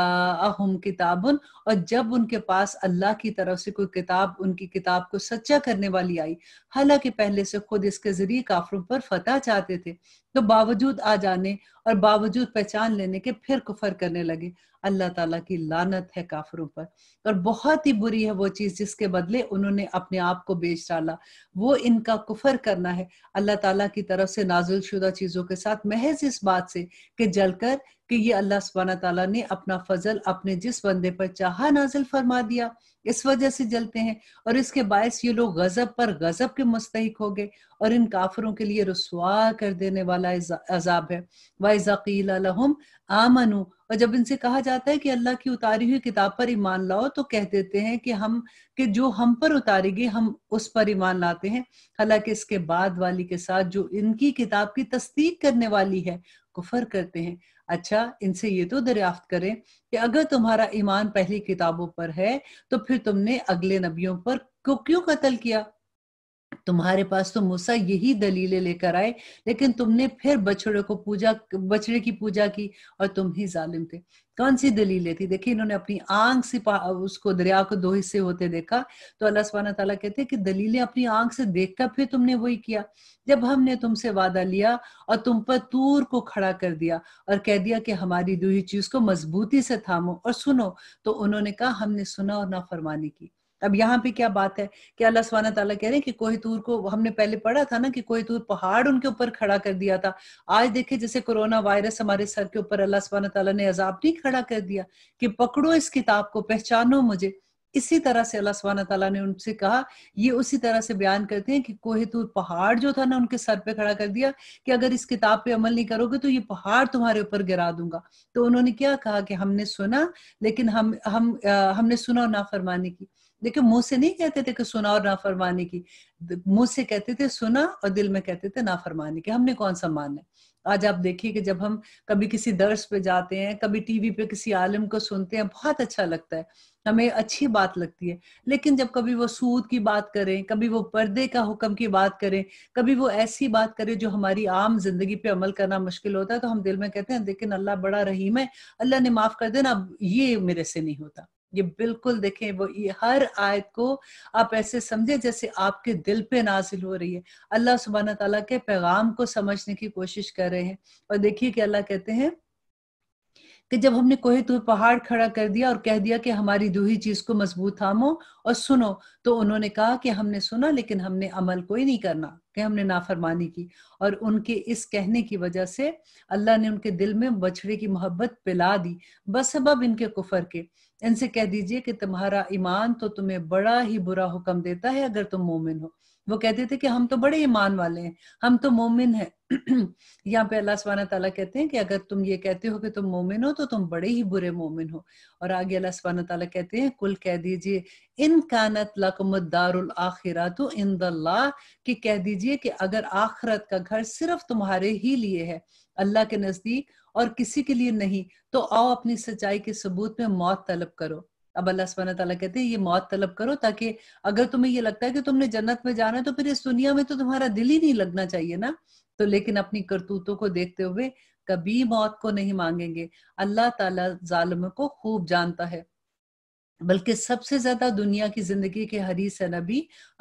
अहम किताबन और जब उनके पास अल्लाह की तरफ से कोई किताब उनकी किताब को सच्चा करने वाली आई हालांकि पहले से खुद इसके जरिए काफरों पर फतेह चाहते थे तो बावजूद आ जाने और बावजूद पहचान लेने के फिर कुफर करने लगे अल्लाह ताला की लानत है काफरों पर और बहुत ही बुरी है वो चीज़ जिसके बदले उन्होंने अपने आप को बेच डाला वो इनका कुफर करना है अल्लाह ताला की तरफ से नाजुल शुदा चीज़ों के साथ महज इस बात से कि जलकर कि ये अल्लाह सुबहाना तला ने अपना फजल अपने जिस बंदे पर चाह नाजिल फरमा दिया इस वजह से जलते हैं और इसके बायस ये लोग गजब पर गजब के मुस्तक हो गए और इन काफरों के लिए रसुआ कर देने वाला अजाब है वाइज़ीम आमनु और जब इनसे कहा जाता है कि अल्लाह की उतारी हुई किताब पर ईमान लाओ तो कह देते हैं कि हम कि जो हम पर उतारी गई हम उस पर ईमान लाते हैं हालांकि इसके बाद वाली के साथ जो इनकी किताब की तस्दीक करने वाली है कुफर करते हैं अच्छा इनसे ये तो दरियाफ्त करें कि अगर तुम्हारा ईमान पहली किताबों पर है तो फिर तुमने अगले नबियों पर क्यों क्यों कत्ल किया तुम्हारे पास तो मूसा यही दलीलें लेकर आए लेकिन तुमने फिर बछड़े को पूजा बछड़े की पूजा की और तुम ही जालिम थे कौन सी दलीलें थी देखिए इन्होंने अपनी आंख से उसको दरिया को दो हिस्से होते देखा तो अल्लाह सुबहाना तला कहते हैं कि दलीलें अपनी आंख से देखकर फिर तुमने वही किया जब हमने तुमसे वादा लिया और तुम पर तूर को खड़ा कर दिया और कह दिया कि हमारी दूरी चीज को मजबूती से थामो और सुनो तो उन्होंने कहा हमने सुना और ना फरमानी की अब यहाँ पे क्या बात है कि अल्लाह सुबह तला कह रहे हैं कि कोहितूर को हमने पहले पढ़ा था ना कि कोहितूर पहाड़ उनके ऊपर खड़ा कर दिया था आज देखे जैसे कोरोना वायरस हमारे सर के ऊपर अल्लाह सुबह तला ने अजाब नहीं खड़ा कर दिया कि पकड़ो इस किताब को पहचानो मुझे इसी तरह से अल्लाह सुबहाना तला ने उनसे कहा ये उसी तरह से बयान करते हैं कि कोहेतूर पहाड़ जो था ना उनके सर पे खड़ा कर दिया कि अगर इस किताब पे अमल नहीं करोगे तो ये पहाड़ तुम्हारे ऊपर गिरा दूंगा तो उन्होंने क्या कहा कि हमने सुना लेकिन हम हम आ, हमने सुना और फरमाने की देखिये मुंह से नहीं कहते थे कि सुना और नाफरमाने की मुंह से कहते थे सुना और दिल में कहते थे फरमाने की हमने कौन सा माना आज आप देखिए कि जब हम कभी किसी दर्श पे जाते हैं कभी टीवी पे किसी आलम को सुनते हैं बहुत अच्छा लगता है हमें अच्छी बात लगती है लेकिन जब कभी वो सूद की बात करें कभी वो पर्दे का हुक्म की बात करें कभी वो ऐसी बात करें जो हमारी आम जिंदगी पे अमल करना मुश्किल होता है तो हम दिल में कहते हैं लेकिन अल्लाह बड़ा रहीम है अल्लाह ने माफ कर देना अब ये मेरे से नहीं होता ये बिल्कुल देखें वो ये हर आयत को आप ऐसे समझे जैसे आपके दिल पे नाजिल हो रही है अल्लाह सुबहाना तला के पैगाम को समझने की कोशिश कर रहे हैं और देखिए कि अल्लाह कहते हैं कि जब हमने कोहे तो पहाड़ खड़ा कर दिया और कह दिया कि हमारी ही चीज को मजबूत थामो और सुनो तो उन्होंने कहा कि हमने सुना लेकिन हमने अमल कोई नहीं करना कि हमने नाफरमानी की और उनके इस कहने की वजह से अल्लाह ने उनके दिल में बछड़े की मोहब्बत पिला दी बस अब इनके कुफर के इनसे कह दीजिए कि तुम्हारा ईमान तो तुम्हें बड़ा ही बुरा हुक्म देता है अगर तुम मोमिन हो वो कहते थे कि हम तो बड़े ईमान वाले हैं हम तो मोमिन हैं यहाँ पे अल्लाह सुबहाना तला कहते हैं कि अगर तुम ये कहते हो कि तुम मोमिन हो तो तुम बड़े ही बुरे मोमिन हो और आगे अल्लाह सवाना तला कहते हैं कुल कह दीजिए इन कानत लकमदारुल आखिरा तो इन कि कह दीजिए कि अगर आखरत का घर सिर्फ तुम्हारे ही लिए है अल्लाह के नजदीक और किसी के लिए नहीं तो आओ अपनी सच्चाई के सबूत में मौत तलब करो अब अल्लाह सुबह तला कहते हैं ये मौत तलब करो ताकि अगर तुम्हें ये लगता है कि तुमने जन्नत में जाना है तो फिर इस दुनिया में तो तुम्हारा दिल ही नहीं लगना चाहिए ना तो लेकिन अपनी करतूतों को देखते हुए कभी मौत को नहीं मांगेंगे अल्लाह ताला जालिम को खूब जानता है बल्कि सबसे ज्यादा दुनिया की जिंदगी के हरीस नबी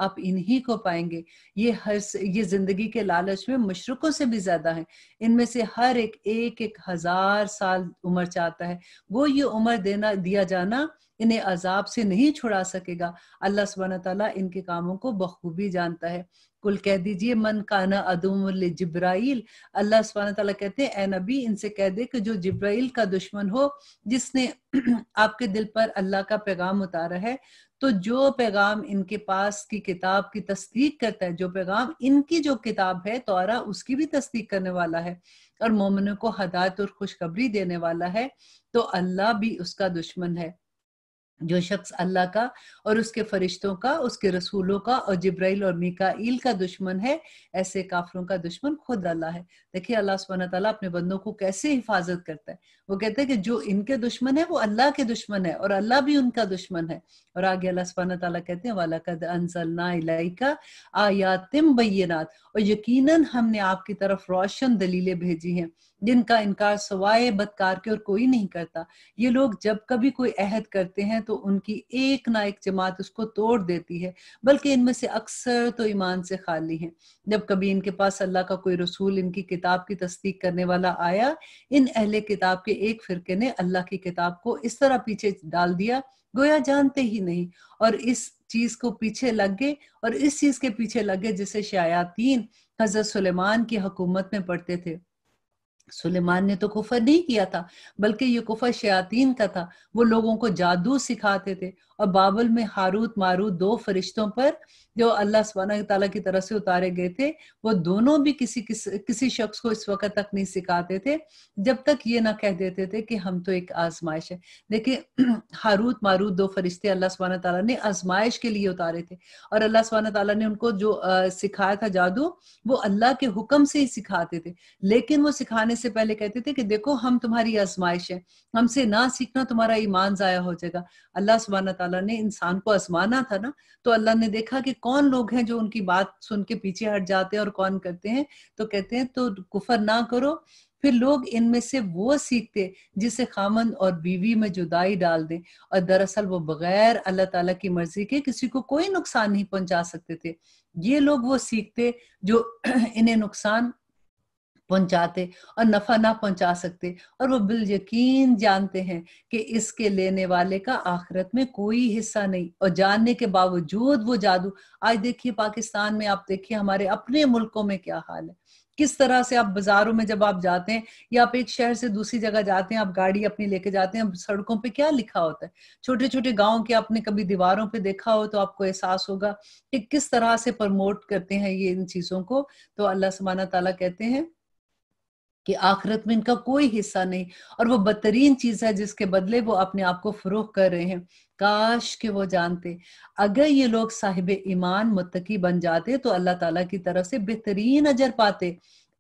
आप इन्हीं को पाएंगे ये हर ये जिंदगी के लालच में मशरकों से भी ज्यादा है इनमें से हर एक एक एक हजार साल उम्र चाहता है वो ये उम्र देना दिया जाना इन्हें अजाब से नहीं छुड़ा सकेगा अल्लाह सुबहान तला इनके कामों को बखूबी जानता है कुल कह दीजिए मन काना अदुम जिब्राइल अल्लाह सुबहान तला कहते हैं ए नबी इनसे कह दे कि जो जिब्राइल का दुश्मन हो जिसने आपके दिल पर अल्लाह का पैगाम उतारा है तो जो पैगाम इनके पास की किताब की तस्दीक करता है जो पैगाम इनकी जो किताब है तोरा उसकी भी तस्दीक करने वाला है और मोमिनों को हदायत और खुशखबरी देने वाला है तो अल्लाह भी उसका दुश्मन है जो शख्स अल्लाह का और उसके फरिश्तों का उसके रसूलों का और जब्राइल और मिकाइल का दुश्मन है ऐसे काफरों का दुश्मन खुद अल्लाह है देखिए अल्लाह सुबहाना ताला अपने बंदों को कैसे हिफाजत करता है वो कहते हैं कि जो इनके दुश्मन है वो अल्लाह के दुश्मन है और अल्लाह भी उनका दुश्मन है और आगे अल्लाह सुबहाना कहते हैं वाला कद अनसलना इलाइका आयातिम बैनात और यकीनन हमने आपकी तरफ रोशन दलीलें भेजी हैं जिनका इनकार सवाए बदकार के और कोई नहीं करता ये लोग जब कभी कोई अहद करते हैं तो उनकी एक ना एक जमात उसको तोड़ देती है बल्कि इनमें से अक्सर तो ईमान से खाली हैं जब कभी इनके पास अल्लाह का कोई रसूल इनकी किताब की तस्दीक करने वाला आया इन अहले किताब के के एक फिरके ने अल्लाह की किताब को इस तरह पीछे डाल दिया गोया जानते ही नहीं और इस चीज को पीछे लग गए और इस चीज के पीछे लग गए जिसे शयातीन हजरत सुलेमान की हकूमत में पढ़ते थे सुलेमान ने तो कुफर नहीं किया था बल्कि ये कुफर शयातीन का था वो लोगों को जादू सिखाते थे और बाबुल में हारूत मारूत दो फरिश्तों पर जो अल्लाह सुबहाना तला की तरफ से उतारे गए थे वो दोनों भी किसी किस, किसी शख्स को इस वक्त तक नहीं सिखाते थे जब तक ये ना कह देते थे कि हम तो एक आजमाइश है देखिए हारूत मारूत दो फरिश्ते अल्लाह सब तला ने आजमाइश के लिए उतारे थे और अल्लाह सुबहाना तला ने उनको जो आ, सिखाया था जादू वो अल्लाह के हुक्म से ही सिखाते थे लेकिन वो सिखाने से पहले कहते थे कि देखो हम तुम्हारी आजमाइश है हमसे ना सीखना तुम्हारा ईमान ज़ाया हो जाएगा अल्लाह सब ताला ने इंसान को आसमाना था ना तो अल्लाह ने देखा कि कौन लोग हैं जो उनकी बात सुन के पीछे हट जाते हैं और कौन करते हैं तो कहते हैं तो कुफर ना करो फिर लोग इनमें से वो सीखते जिसे खामन और बीवी में जुदाई डाल दें और दरअसल वो बगैर अल्लाह ताला की मर्जी के किसी को कोई नुकसान नहीं पहुंचा सकते थे ये लोग वो सीखते जो इन्हें नुकसान पहुंचाते और नफा ना पहुंचा सकते और वो बिल यकीन जानते हैं कि इसके लेने वाले का आखिरत में कोई हिस्सा नहीं और जानने के बावजूद वो जादू आज देखिए पाकिस्तान में आप देखिए हमारे अपने मुल्कों में क्या हाल है किस तरह से आप बाजारों में जब आप जाते हैं या आप एक शहर से दूसरी जगह जाते हैं आप गाड़ी अपनी लेके जाते हैं सड़कों पे क्या लिखा होता है छोटे छोटे गांव के आपने कभी दीवारों पे देखा हो तो आपको एहसास होगा कि किस तरह से प्रमोट करते हैं ये इन चीजों को तो अल्लाह सुबाना तला कहते हैं कि आखिरत में इनका कोई हिस्सा नहीं और वो बदतरीन चीज है जिसके बदले वो अपने आप को फरोख कर रहे हैं काश के वो जानते अगर ये लोग साहिब ईमान मुतकी बन जाते तो अल्लाह ताला की तरफ से बेहतरीन अजर पाते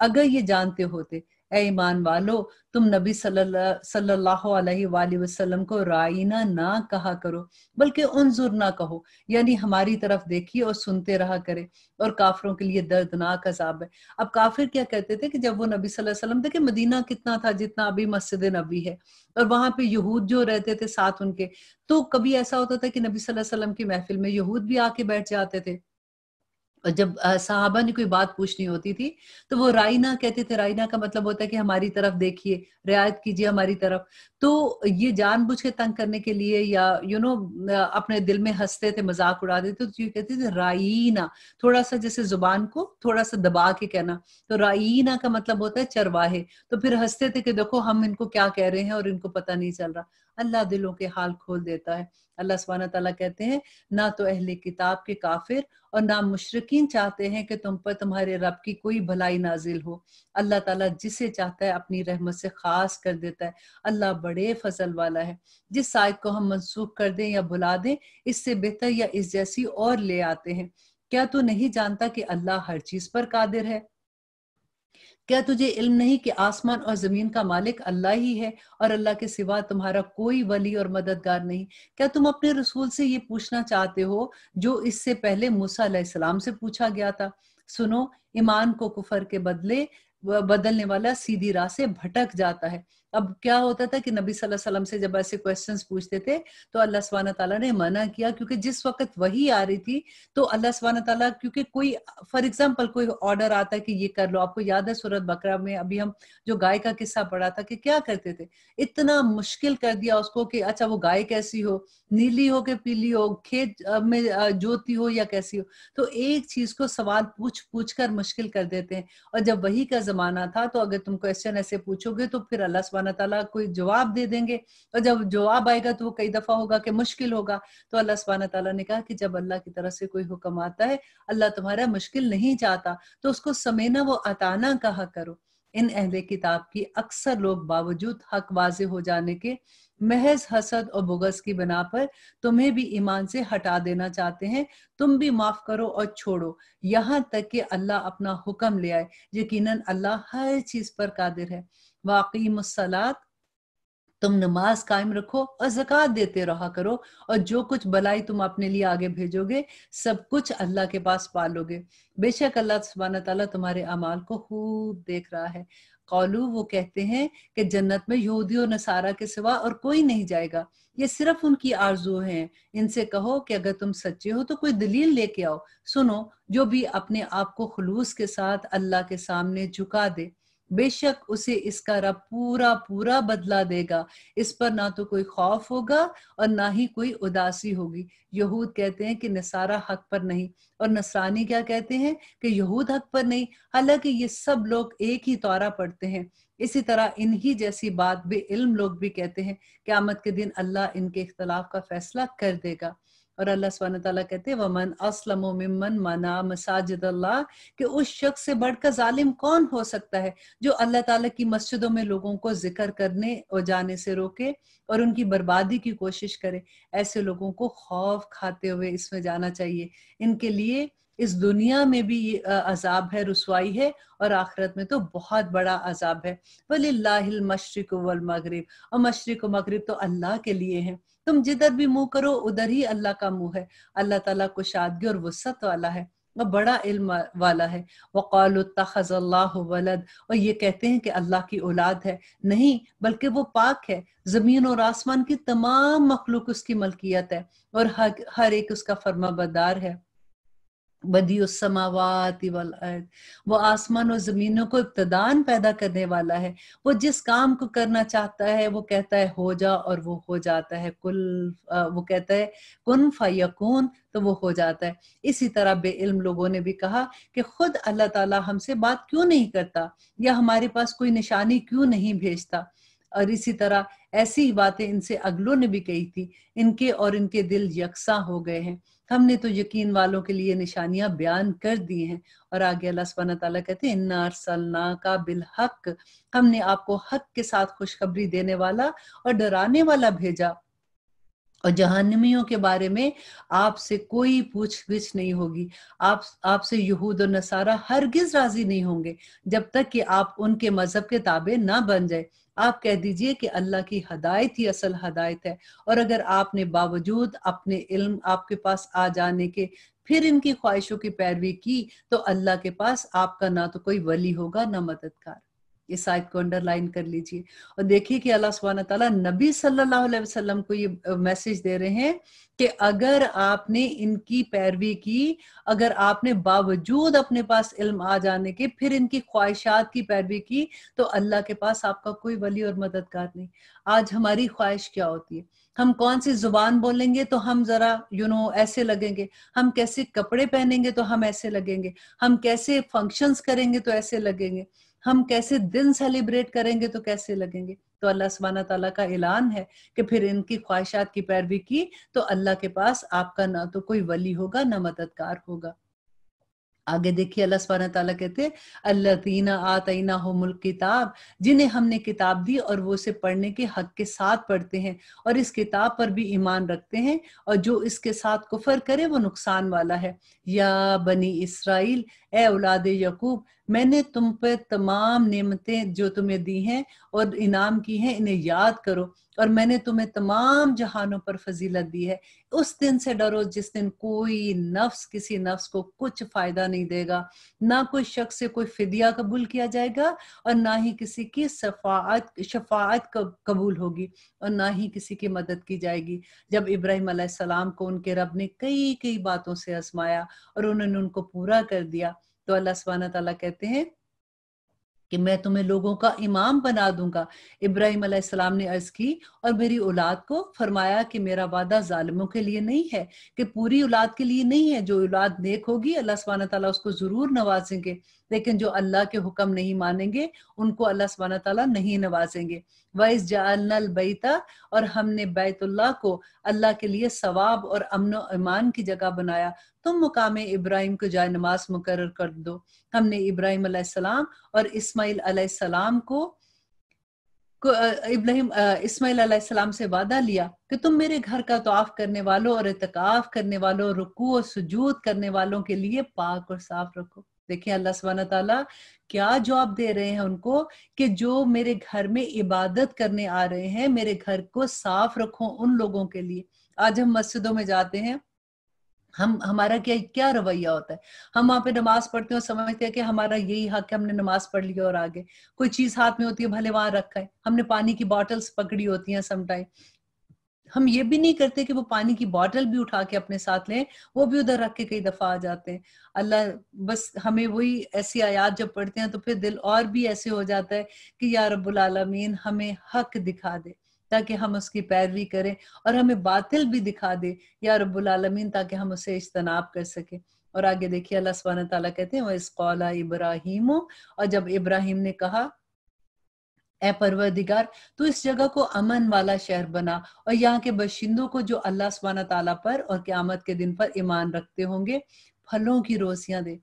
अगर ये जानते होते ए ईमान वालो तुम नबी सल्लल्लाहु अलैहि वसल्लम को राइना ना कहा करो बल्कि उनजुर ना कहो यानी हमारी तरफ देखिए और सुनते रहा करे और काफिरों के लिए दर्दनाक अजाब है अब काफिर क्या कहते थे कि जब वो नबी सल्लल्लाहु अलैहि वसल्लम देखे मदीना कितना था जितना अभी मस्जिद नबी है और वहां पे यहूद जो रहते थे साथ उनके तो कभी ऐसा होता था कि नबी सल्लल्लाहु अलैहि वसल्लम की महफिल में यहूद भी आके बैठ जाते थे जब साहबा ने कोई बात पूछनी होती थी तो वो रायना कहते थे रायना का मतलब होता है कि हमारी तरफ देखिए रियायत कीजिए हमारी तरफ तो ये जानबूझ के तंग करने के लिए या यू you नो know, अपने दिल में हंसते थे मजाक उड़ा देते तो ये कहते थे राईना थोड़ा सा जैसे जुबान को थोड़ा सा दबा के कहना तो राईना का मतलब होता है चरवाहे तो फिर हंसते थे कि देखो हम इनको क्या कह रहे हैं और इनको पता नहीं चल रहा अल्लाह दिलों के हाल खोल देता है अल्लाह सुबहाना तला कहते हैं ना तो अहले किताब के काफिर और ना मुशरकिन चाहते हैं कि तुम पर तुम्हारे रब की कोई भलाई नाजिल हो अल्लाह ताला जिसे चाहता है अपनी रहमत से खास कर देता है अल्लाह बड़े फजल वाला है जिस साइद को हम मनसूख कर दें या भुला दें इससे बेहतर या इस जैसी और ले आते हैं क्या तू नहीं जानता कि अल्लाह हर चीज पर कादिर है क्या तुझे इल्म नहीं कि आसमान और जमीन का मालिक अल्लाह ही है और अल्लाह के सिवा तुम्हारा कोई वली और मददगार नहीं क्या तुम अपने रसूल से ये पूछना चाहते हो जो इससे पहले मूसा सलाम से पूछा गया था सुनो ईमान को कुफर के बदले बदलने वाला सीधी राह से भटक जाता है अब क्या होता था कि नबी वसल्लम से जब ऐसे क्वेश्चन पूछते थे तो अल्लाह स्वान तला ने मना किया क्योंकि जिस वक्त वही आ रही थी तो अल्लाह स्वान तला क्योंकि कोई फॉर एग्जाम्पल कोई ऑर्डर आता है कि ये कर लो आपको याद है सूरत बकरा में अभी हम जो गाय का किस्सा पढ़ा था कि क्या करते थे इतना मुश्किल कर दिया उसको कि अच्छा वो गाय कैसी हो नीली हो के पीली हो खेत में जोती हो या कैसी हो तो एक चीज को सवाल पूछ पूछ कर मुश्किल कर देते हैं और जब वही का जमाना था तो अगर तुम क्वेश्चन ऐसे पूछोगे तो फिर अल्लाह सुबहाना तला कोई जवाब दे देंगे और तो जब जवाब आएगा तो वो कई दफा होगा कि मुश्किल होगा तो अल्लाह सुबहाना तला ने कहा कि जब अल्लाह की तरफ से कोई हुक्म आता है अल्लाह तुम्हारा मुश्किल नहीं चाहता तो उसको समेना वो अताना कहा करो इन अहल किताब की अक्सर लोग बावजूद हक वाज हो जाने के महज हसद और बुगस की बना पर तुम्हें भी ईमान से हटा देना चाहते हैं तुम भी माफ करो और छोड़ो यहाँ तक कि अल्लाह अपना हुक्म ले आए यकीनन अल्लाह हर चीज पर कादिर है वाकई मुसलात तुम नमाज कायम रखो और जक़ात देते रहा करो और जो कुछ भलाई तुम अपने लिए आगे भेजोगे सब कुछ अल्लाह के पास पालोगे बेशक अल्लाह सुबहाना तला तुम्हारे अमाल को खूब देख रहा है कौलू वो कहते हैं कि जन्नत में यहूदी और नसारा के सिवा और कोई नहीं जाएगा ये सिर्फ उनकी आरजू है इनसे कहो कि अगर तुम सच्चे हो तो कोई दलील लेके आओ सुनो जो भी अपने आप को खलूस के साथ अल्लाह के सामने झुका दे बेशक उसे इसका रब पूरा पूरा बदला देगा इस पर ना तो कोई खौफ होगा और ना ही कोई उदासी होगी यहूद कहते हैं कि नसारा हक पर नहीं और नसरानी क्या कहते हैं कि यहूद हक पर नहीं हालांकि ये सब लोग एक ही तौरा पढ़ते हैं इसी तरह इन्हीं जैसी बात भी इल्म लोग भी कहते हैं कि आमद के दिन अल्लाह इनके इख्तलाफ का फैसला कर देगा और अल्लाह स्वान तला कहते हैं वमन असलम ममन मना मसाजिद अल्लाह कि उस शख्स से बढ़कर जालिम कौन हो सकता है जो अल्लाह ताला की मस्जिदों में लोगों को जिक्र करने और जाने से रोके और उनकी बर्बादी की कोशिश करे ऐसे लोगों को खौफ खाते हुए इसमें जाना चाहिए इनके लिए इस दुनिया में भी ये अजाब है रसवाई है और आखिरत में तो बहुत बड़ा अजाब है वली मशरक वल मगरब और मशरक मगरब तो अल्लाह के लिए है तुम जिधर भी मुंह करो उधर ही अल्लाह का मुंह है अल्लाह ताला को शादगी और वसत वाला है वह बड़ा इल्म वाला है वक़ाल वलद और ये कहते हैं कि अल्लाह की औलाद है नहीं बल्कि वो पाक है ज़मीन और आसमान की तमाम मखलूक उसकी मलकियत है और हर, हर एक उसका फर्मा बदार है बदी समावाती अर्थ वो आसमान और जमीनों को इब्तदान पैदा करने वाला है वो जिस काम को करना चाहता है वो कहता है हो जा और वो हो जाता है कुल वो कहता है कुन फयकून तो वो हो जाता है इसी तरह इल्म लोगों ने भी कहा कि खुद अल्लाह ताला हमसे बात क्यों नहीं करता या हमारे पास कोई निशानी क्यों नहीं भेजता और इसी तरह ऐसी ही बातें इनसे अगलों ने भी कही थी इनके और इनके दिल यकसा हो गए हैं हमने तो यकीन वालों के लिए निशानियां बयान कर दी हैं और आगे अल्लाह सुबहाना तला कहते हैं इन्ना अरसलना का बिल हक हमने आपको हक के साथ खुशखबरी देने वाला और डराने वाला भेजा और जहानमियों के बारे में आपसे कोई पूछ गिछ नहीं होगी आप आपसे यहूद और नसारा हरगिज राजी नहीं होंगे जब तक कि आप उनके मजहब के ताबे ना बन जाए आप कह दीजिए कि अल्लाह की हदायत ही असल हदायत है और अगर आपने बावजूद अपने इल्म आपके पास आ जाने के फिर इनकी ख्वाहिशों की पैरवी की तो अल्लाह के पास आपका ना तो कोई वली होगा ना मददगार इस आयत को अंडरलाइन कर लीजिए और देखिए कि अल्लाह सुबहान तला नबी सल्लल्लाहु अलैहि वसल्लम को ये मैसेज दे रहे हैं कि अगर आपने इनकी पैरवी की अगर आपने बावजूद अपने पास इल्म आ जाने के फिर इनकी ख्वाहिशात की पैरवी की तो अल्लाह के पास आपका कोई वली और मददगार नहीं आज हमारी ख्वाहिश क्या होती है हम कौन सी जुबान बोलेंगे तो हम जरा यू you नो know, ऐसे लगेंगे हम कैसे कपड़े पहनेंगे तो हम ऐसे लगेंगे हम कैसे फंक्शंस करेंगे तो ऐसे लगेंगे हम कैसे दिन सेलिब्रेट करेंगे तो कैसे लगेंगे तो अल्लाह सुबाना तला का ऐलान है कि फिर इनकी ख्वाहिशात की पैरवी की तो अल्लाह के पास आपका ना तो कोई वली होगा ना मददगार होगा आगे देखिए अल्लाह सुबहान तला कहते अल्लाह तीना आतना हो मुल्क किताब जिन्हें हमने किताब दी और वो उसे पढ़ने के हक के साथ पढ़ते हैं और इस किताब पर भी ईमान रखते हैं और जो इसके साथ कुफर करे वो नुकसान वाला है या बनी इसराइल ए औलाद यकूब मैंने तुम पर तमाम नेमतें जो तुम्हें दी हैं और इनाम की हैं इन्हें याद करो और मैंने तुम्हें तमाम जहानों पर फजीलत दी है उस दिन से डरो जिस दिन कोई नफ्स किसी नफ्स को कुछ फायदा नहीं देगा ना कोई शख्स से कोई फिदिया कबूल किया जाएगा और ना ही किसी की शफात शफात कबूल होगी और ना ही किसी की मदद की जाएगी जब इब्राहिम सलाम को उनके रब ने कई कई बातों से आजमाया और उन्होंने उनको पूरा कर दिया तो अल्लाह सुबहाना तला कहते हैं कि मैं तुम्हें लोगों का इमाम बना दूंगा इब्राहिम अलैहिस्सलाम ने अर्ज की और मेरी औलाद को फरमाया कि मेरा वादा जालिमों के लिए नहीं है कि पूरी औलाद के लिए नहीं है जो औलाद नेक होगी अल्लाह सुबहाना तला उसको जरूर नवाजेंगे लेकिन जो अल्लाह के हुक्म नहीं मानेंगे उनको अल्लाह सुबहाना तला नहीं नवाजेंगे वाइस जाल बैता और हमने बैतुल्ला को अल्लाह के लिए सवाब और अमन ईमान की जगह बनाया तुम मुकाम इब्राहिम को जाय नमाज मुकर कर दो हमने इब्राहिम सलाम और इसमाइल सलाम को इब्राहिम इसमाइल सलाम से वादा लिया कि तुम मेरे घर का तोाफ करने वालों और इतकाफ करने वालों रुकू और सुजूद करने वालों के लिए पाक और साफ रखो देखिए अल्लाह सुबहाना तला क्या जॉब दे रहे हैं उनको कि जो मेरे घर में इबादत करने आ रहे हैं मेरे घर को साफ रखो उन लोगों के लिए आज हम मस्जिदों में जाते हैं हम हमारा क्या क्या रवैया होता है हम वहां पे नमाज पढ़ते हैं और समझते हैं कि हमारा यही हक है हमने नमाज पढ़ लिया और आगे कोई चीज हाथ में होती है भले वहां रखा है हमने पानी की बॉटल्स पकड़ी होती हैं समटाइम हम ये भी नहीं करते कि वो पानी की बॉटल भी उठा के अपने साथ लें वो भी उधर रख के कई दफा आ जाते हैं अल्लाह बस हमें वही ऐसी आयात जब पढ़ते हैं तो फिर दिल और भी ऐसे हो जाता है कि या रब्बुल आलमीन हमें हक दिखा दे ताकि हम उसकी पैरवी करें और हमें बातिल भी दिखा दे या रब्बुल आलमीन ताकि हम उसे इज्तनाब कर सके और आगे देखिए अल्लाह सुबहाना ताला कहते हैं वह इस कौला इब्राहिमो और जब इब्राहिम ने कहा ए परवरदिगार तो इस जगह को अमन वाला शहर बना और यहाँ के बशिंदों को जो अल्लाह सुबाना ताला पर और क्यामत के दिन पर ईमान रखते होंगे फलों की रोसियां दे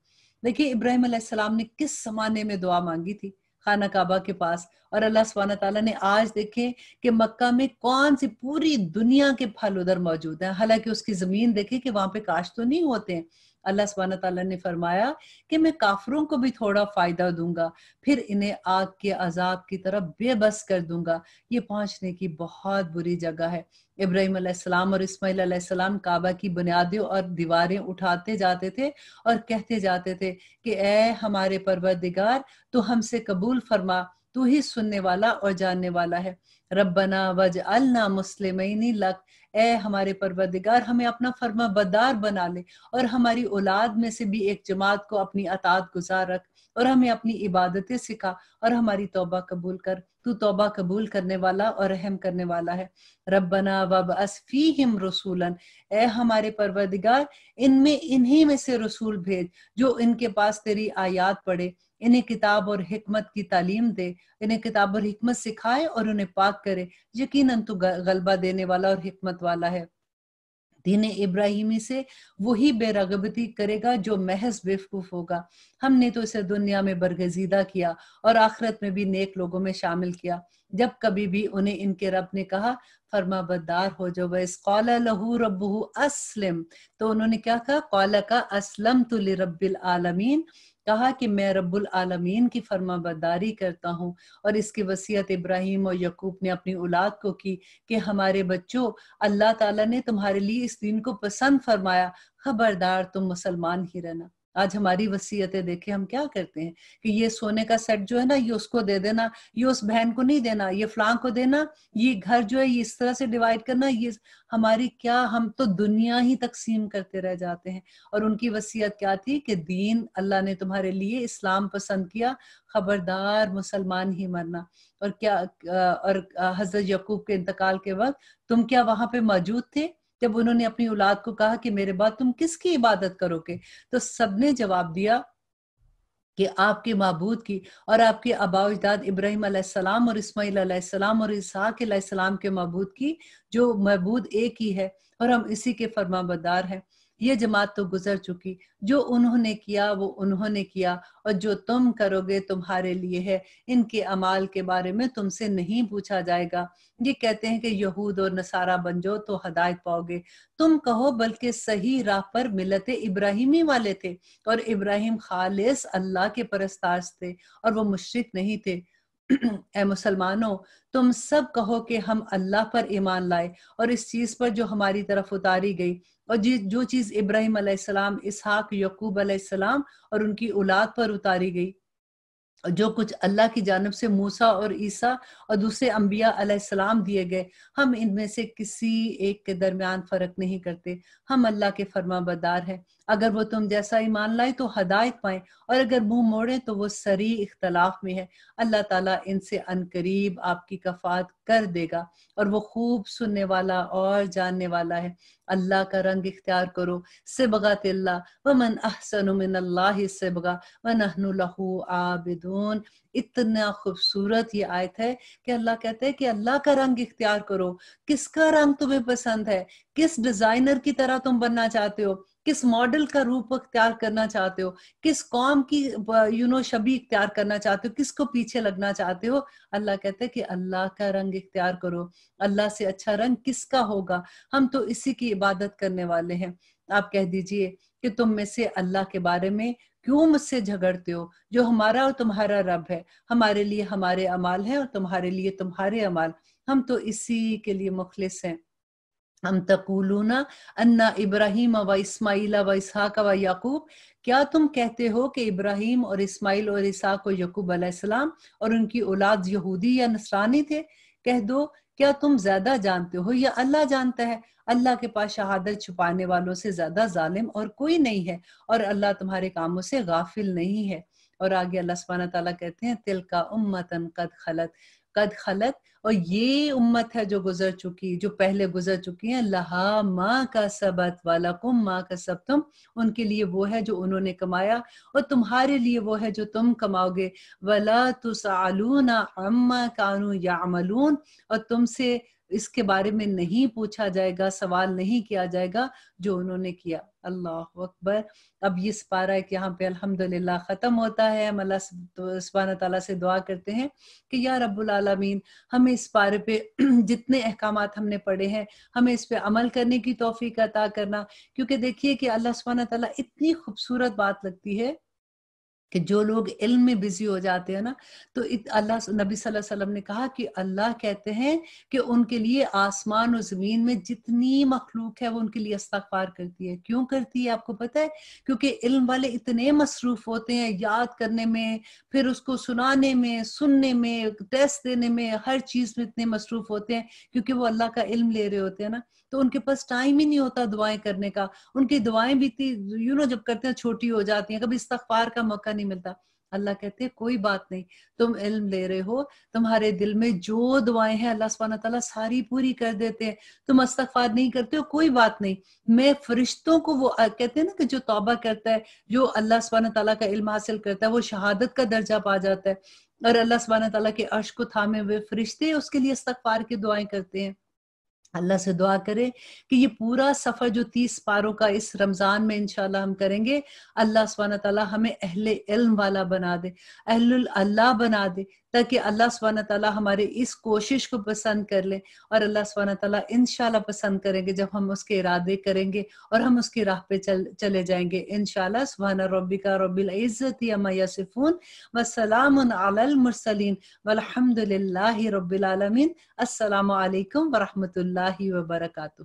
देखिए इब्राहिम सलाम ने किस जमाने में दुआ मांगी थी खाना काबा के पास और अल्लाह सुबहाना तला ने आज देखे कि मक्का में कौन सी पूरी दुनिया के फल उधर मौजूद है हालांकि उसकी जमीन देखे कि वहां पे काश तो नहीं होते हैं अल्लाह सुबहान तला ने फरमाया कि मैं काफरों को भी थोड़ा फायदा दूंगा फिर इन्हें आग के अजाब की तरफ बेबस कर दूंगा ये पहुंचने की बहुत बुरी जगह है इब्राहिम अलैहिस्सलाम और इस्माइल अलैहिस्सलाम काबा की बुनियादियों और दीवारें उठाते जाते थे और कहते जाते थे कि ए हमारे परवरदिगार तो हमसे कबूल फरमा तू ही सुनने वाला और जानने वाला है रबना वज अलना मुस्लिम लक ए हमारे परवरदिगार हमें अपना फर्मा बदार बना ले और हमारी औलाद में से भी एक जमात को अपनी अतात गुजार रख और हमें अपनी इबादतें सिखा और हमारी तौबा कबूल कर तू तौबा कबूल करने वाला और रहम करने वाला है रबना वब असफी हिम रसूलन ए हमारे परवरदिगार इनमें इन्हीं में से रसूल भेज जो इनके पास तेरी आयात पड़े इन्हें किताब और हिकमत की तालीम दे इन्हें किताब और हिकमत सिखाए और उन्हें पाक करे यकीन तो गलबा देने वाला और हिकमत वाला है दीन इब्राहिमी से वही बेरगबती करेगा जो महज बेवकूफ होगा हमने तो इसे दुनिया में बरगजीदा किया और आखिरत में भी नेक लोगों में शामिल किया जब कभी भी उन्हें इनके रब ने कहा फर्मा बदार हो जो वह कौला लहू रबू असलम तो उन्होंने क्या कहा कौला का असलम तुल रबिल आलमीन कहा कि मैं रब्बुल आलमीन की फर्माबरदारी करता हूँ और इसकी वसीयत इब्राहिम और यकूब ने अपनी औलाद को की कि हमारे बच्चों अल्लाह ताला ने तुम्हारे लिए इस दिन को पसंद फरमाया खबरदार तुम मुसलमान ही रहना आज हमारी वसीयतें देखे हम क्या करते हैं कि ये सोने का सेट जो है ना ये उसको दे देना ये उस बहन को नहीं देना ये फ्लां को देना ये घर जो है ये इस तरह से डिवाइड करना ये हमारी क्या हम तो दुनिया ही तकसीम करते रह जाते हैं और उनकी वसीयत क्या थी कि दीन अल्लाह ने तुम्हारे लिए इस्लाम पसंद किया खबरदार मुसलमान ही मरना और क्या और हजरत यकूब के इंतकाल के वक्त तुम क्या वहां पे मौजूद थे जब उन्होंने अपनी औलाद को कहा कि मेरे बाद तुम किसकी इबादत करोगे तो सबने जवाब दिया कि आपके महबूद की और आपके अबाजदाद इब्राहिम सलाम और इसमाइल और इसहाक के महबूद की जो महबूद एक ही है और हम इसी के फरमाबदार हैं ये जमात तो गुजर चुकी जो उन्होंने किया वो उन्होंने किया और जो तुम करोगे तुम्हारे लिए है इनके अमाल के बारे में तुमसे नहीं पूछा जाएगा ये कहते हैं कि यहूद और नसारा बन जाओ तो हदायत पाओगे तुम कहो बल्कि सही राह पर मिलत इब्राहिमी वाले थे और इब्राहिम खालिस अल्लाह के परस्ताज थे और वो मुश्रक नहीं थे ए मुसलमानों तुम सब कहो कि हम अल्लाह पर ईमान लाए और इस चीज़ पर जो हमारी तरफ उतारी गई और जो चीज़ इब्राहिम अलैहिस्सलाम इसहाक यकूब अलैहिस्सलाम और उनकी औलाद पर उतारी गई जो कुछ अल्लाह की जानब से मूसा और ईसा और दूसरे अम्बिया अलैहिस्सलाम दिए गए हम इनमें से किसी एक के दरमियान फ़र्क नहीं करते हम अल्लाह के फर्मा बदार हैं अगर वो तुम जैसा ईमान लाए तो हदायत पाए और अगर मुंह मोड़े तो वो सरी इख्तलाफ में है अल्लाह ताला इनसे अनकरीब आपकी कफात कर देगा और वो खूब सुनने वाला और जानने वाला है अल्लाह का रंग इख्तियार करो सिबगत व अहसन सिबगा आबिदून इतना खूबसूरत ये आयत है कि अल्लाह कहते हैं कि अल्लाह का रंग इख्तियार करो किसका रंग तुम्हें पसंद है किस डिजाइनर की तरह तुम बनना चाहते हो किस मॉडल का रूप अख्तियार करना चाहते हो किस कौम की यू नो छबी इख्तियार करना चाहते हो किसको पीछे लगना चाहते हो अल्लाह कहते हैं कि अल्लाह का रंग इख्तियार करो अल्लाह से अच्छा रंग किसका होगा हम तो इसी की इबादत करने वाले हैं आप कह दीजिए कि तुम में से अल्लाह के बारे में क्यों मुझसे झगड़ते हो जो हमारा और तुम्हारा रब है हमारे लिए हमारे अमाल है और तुम्हारे लिए तुम्हारे अमाल हम तो इसी के लिए मुखलिस हैं हम तकुलूना अन्ना इब्राहिम व इस्माइल व इसहाक व याकूब क्या तुम कहते हो कि इब्राहिम और इस्माइल और इसहाक और यकूब अलैहिस्सलाम और उनकी औलाद यहूदी या नसरानी थे कह दो क्या तुम ज्यादा जानते हो या अल्लाह जानता है अल्लाह के पास शहादत छुपाने वालों से ज्यादा जालिम और कोई नहीं है और अल्लाह तुम्हारे कामों से गाफिल नहीं है और आगे अल्लाह सुबहाना तला कहते हैं तिल का उम्मतन कद खलत कद खलत और ये उम्मत है जो गुजर चुकी जो पहले गुजर चुकी है लहा माँ का सबत वाला कुम माँ का सब तुम उनके लिए वो है जो उन्होंने कमाया और तुम्हारे लिए वो है जो तुम कमाओगे वला ना अम्मा कानू या अमलून और तुमसे इसके बारे में नहीं पूछा जाएगा सवाल नहीं किया जाएगा जो उन्होंने किया अल्लाह अकबर अब ये पारा एक यहाँ पे अल्हम्दुलिल्लाह ख़त्म होता है हम अल्लाह सुबहाना ताला से दुआ करते हैं कि या रब्बुल आलमीन हमें इस पारे पे जितने अहकाम हमने पढ़े हैं हमें इस पे अमल करने की तोफीक अता करना क्योंकि देखिए कि अल्लाह सुबहाना तला इतनी खूबसूरत बात लगती है कि जो लोग इल्म में बिजी हो जाते हैं ना तो अल्लाह नबी सल्लल्लाहु अलैहि वसल्लम ने कहा कि अल्लाह कहते हैं कि उनके लिए आसमान और ज़मीन में जितनी मखलूक है वो उनके लिए इस्तार करती है क्यों करती है आपको पता है क्योंकि इल्म वाले इतने मसरूफ होते हैं याद करने में फिर उसको सुनाने में सुनने में टेस्ट देने में हर चीज़ में इतने मसरूफ होते हैं क्योंकि वो अल्लाह का इल्म ले रहे होते हैं ना तो उनके पास टाइम ही नहीं होता दुआएं करने का उनकी दुआएं भी यू नो जब करते हैं छोटी हो जाती हैं कभी इस्तार का मौका नहीं मिलता अल्लाह कहते हैं कोई बात नहीं तुम इल्म ले रहे हो तुम्हारे दिल में जो दुआएं हैं अल्लाह सुबहाना तला सारी पूरी कर देते हैं तुम अस्तफार नहीं करते हो कोई बात नहीं मैं फरिश्तों को वो कहते हैं ना कि जो तौबा करता है जो अल्लाह सुबहाना तला का इल्म हासिल करता है वो शहादत का दर्जा पा जाता है और अल्लाह सुबहाना तला के अर्श को थामे हुए फरिश्ते उसके लिए अस्तफार की दुआएं करते हैं अल्लाह से दुआ करें कि ये पूरा सफ़र जो तीस पारों का इस रमज़ान में इंशाल्लाह हम करेंगे अल्लाह स्वान ताला हमें अहले इल्म वाला बना दे अहल अल्लाह बना दे ताकि अल्लाह सुबहाना तला हमारे इस कोशिश को पसंद कर ले और अल्लाह सुबहाना तला इन पसंद करेंगे जब हम उसके इरादे करेंगे और हम उसकी राह पे चल चले जाएंगे इन सुबहाना रबिका रबिलज़त यसिफून वसलाम मुरसलिन वलहमदिल्ला रबीआलमीन असलकम वरहमल वबरकू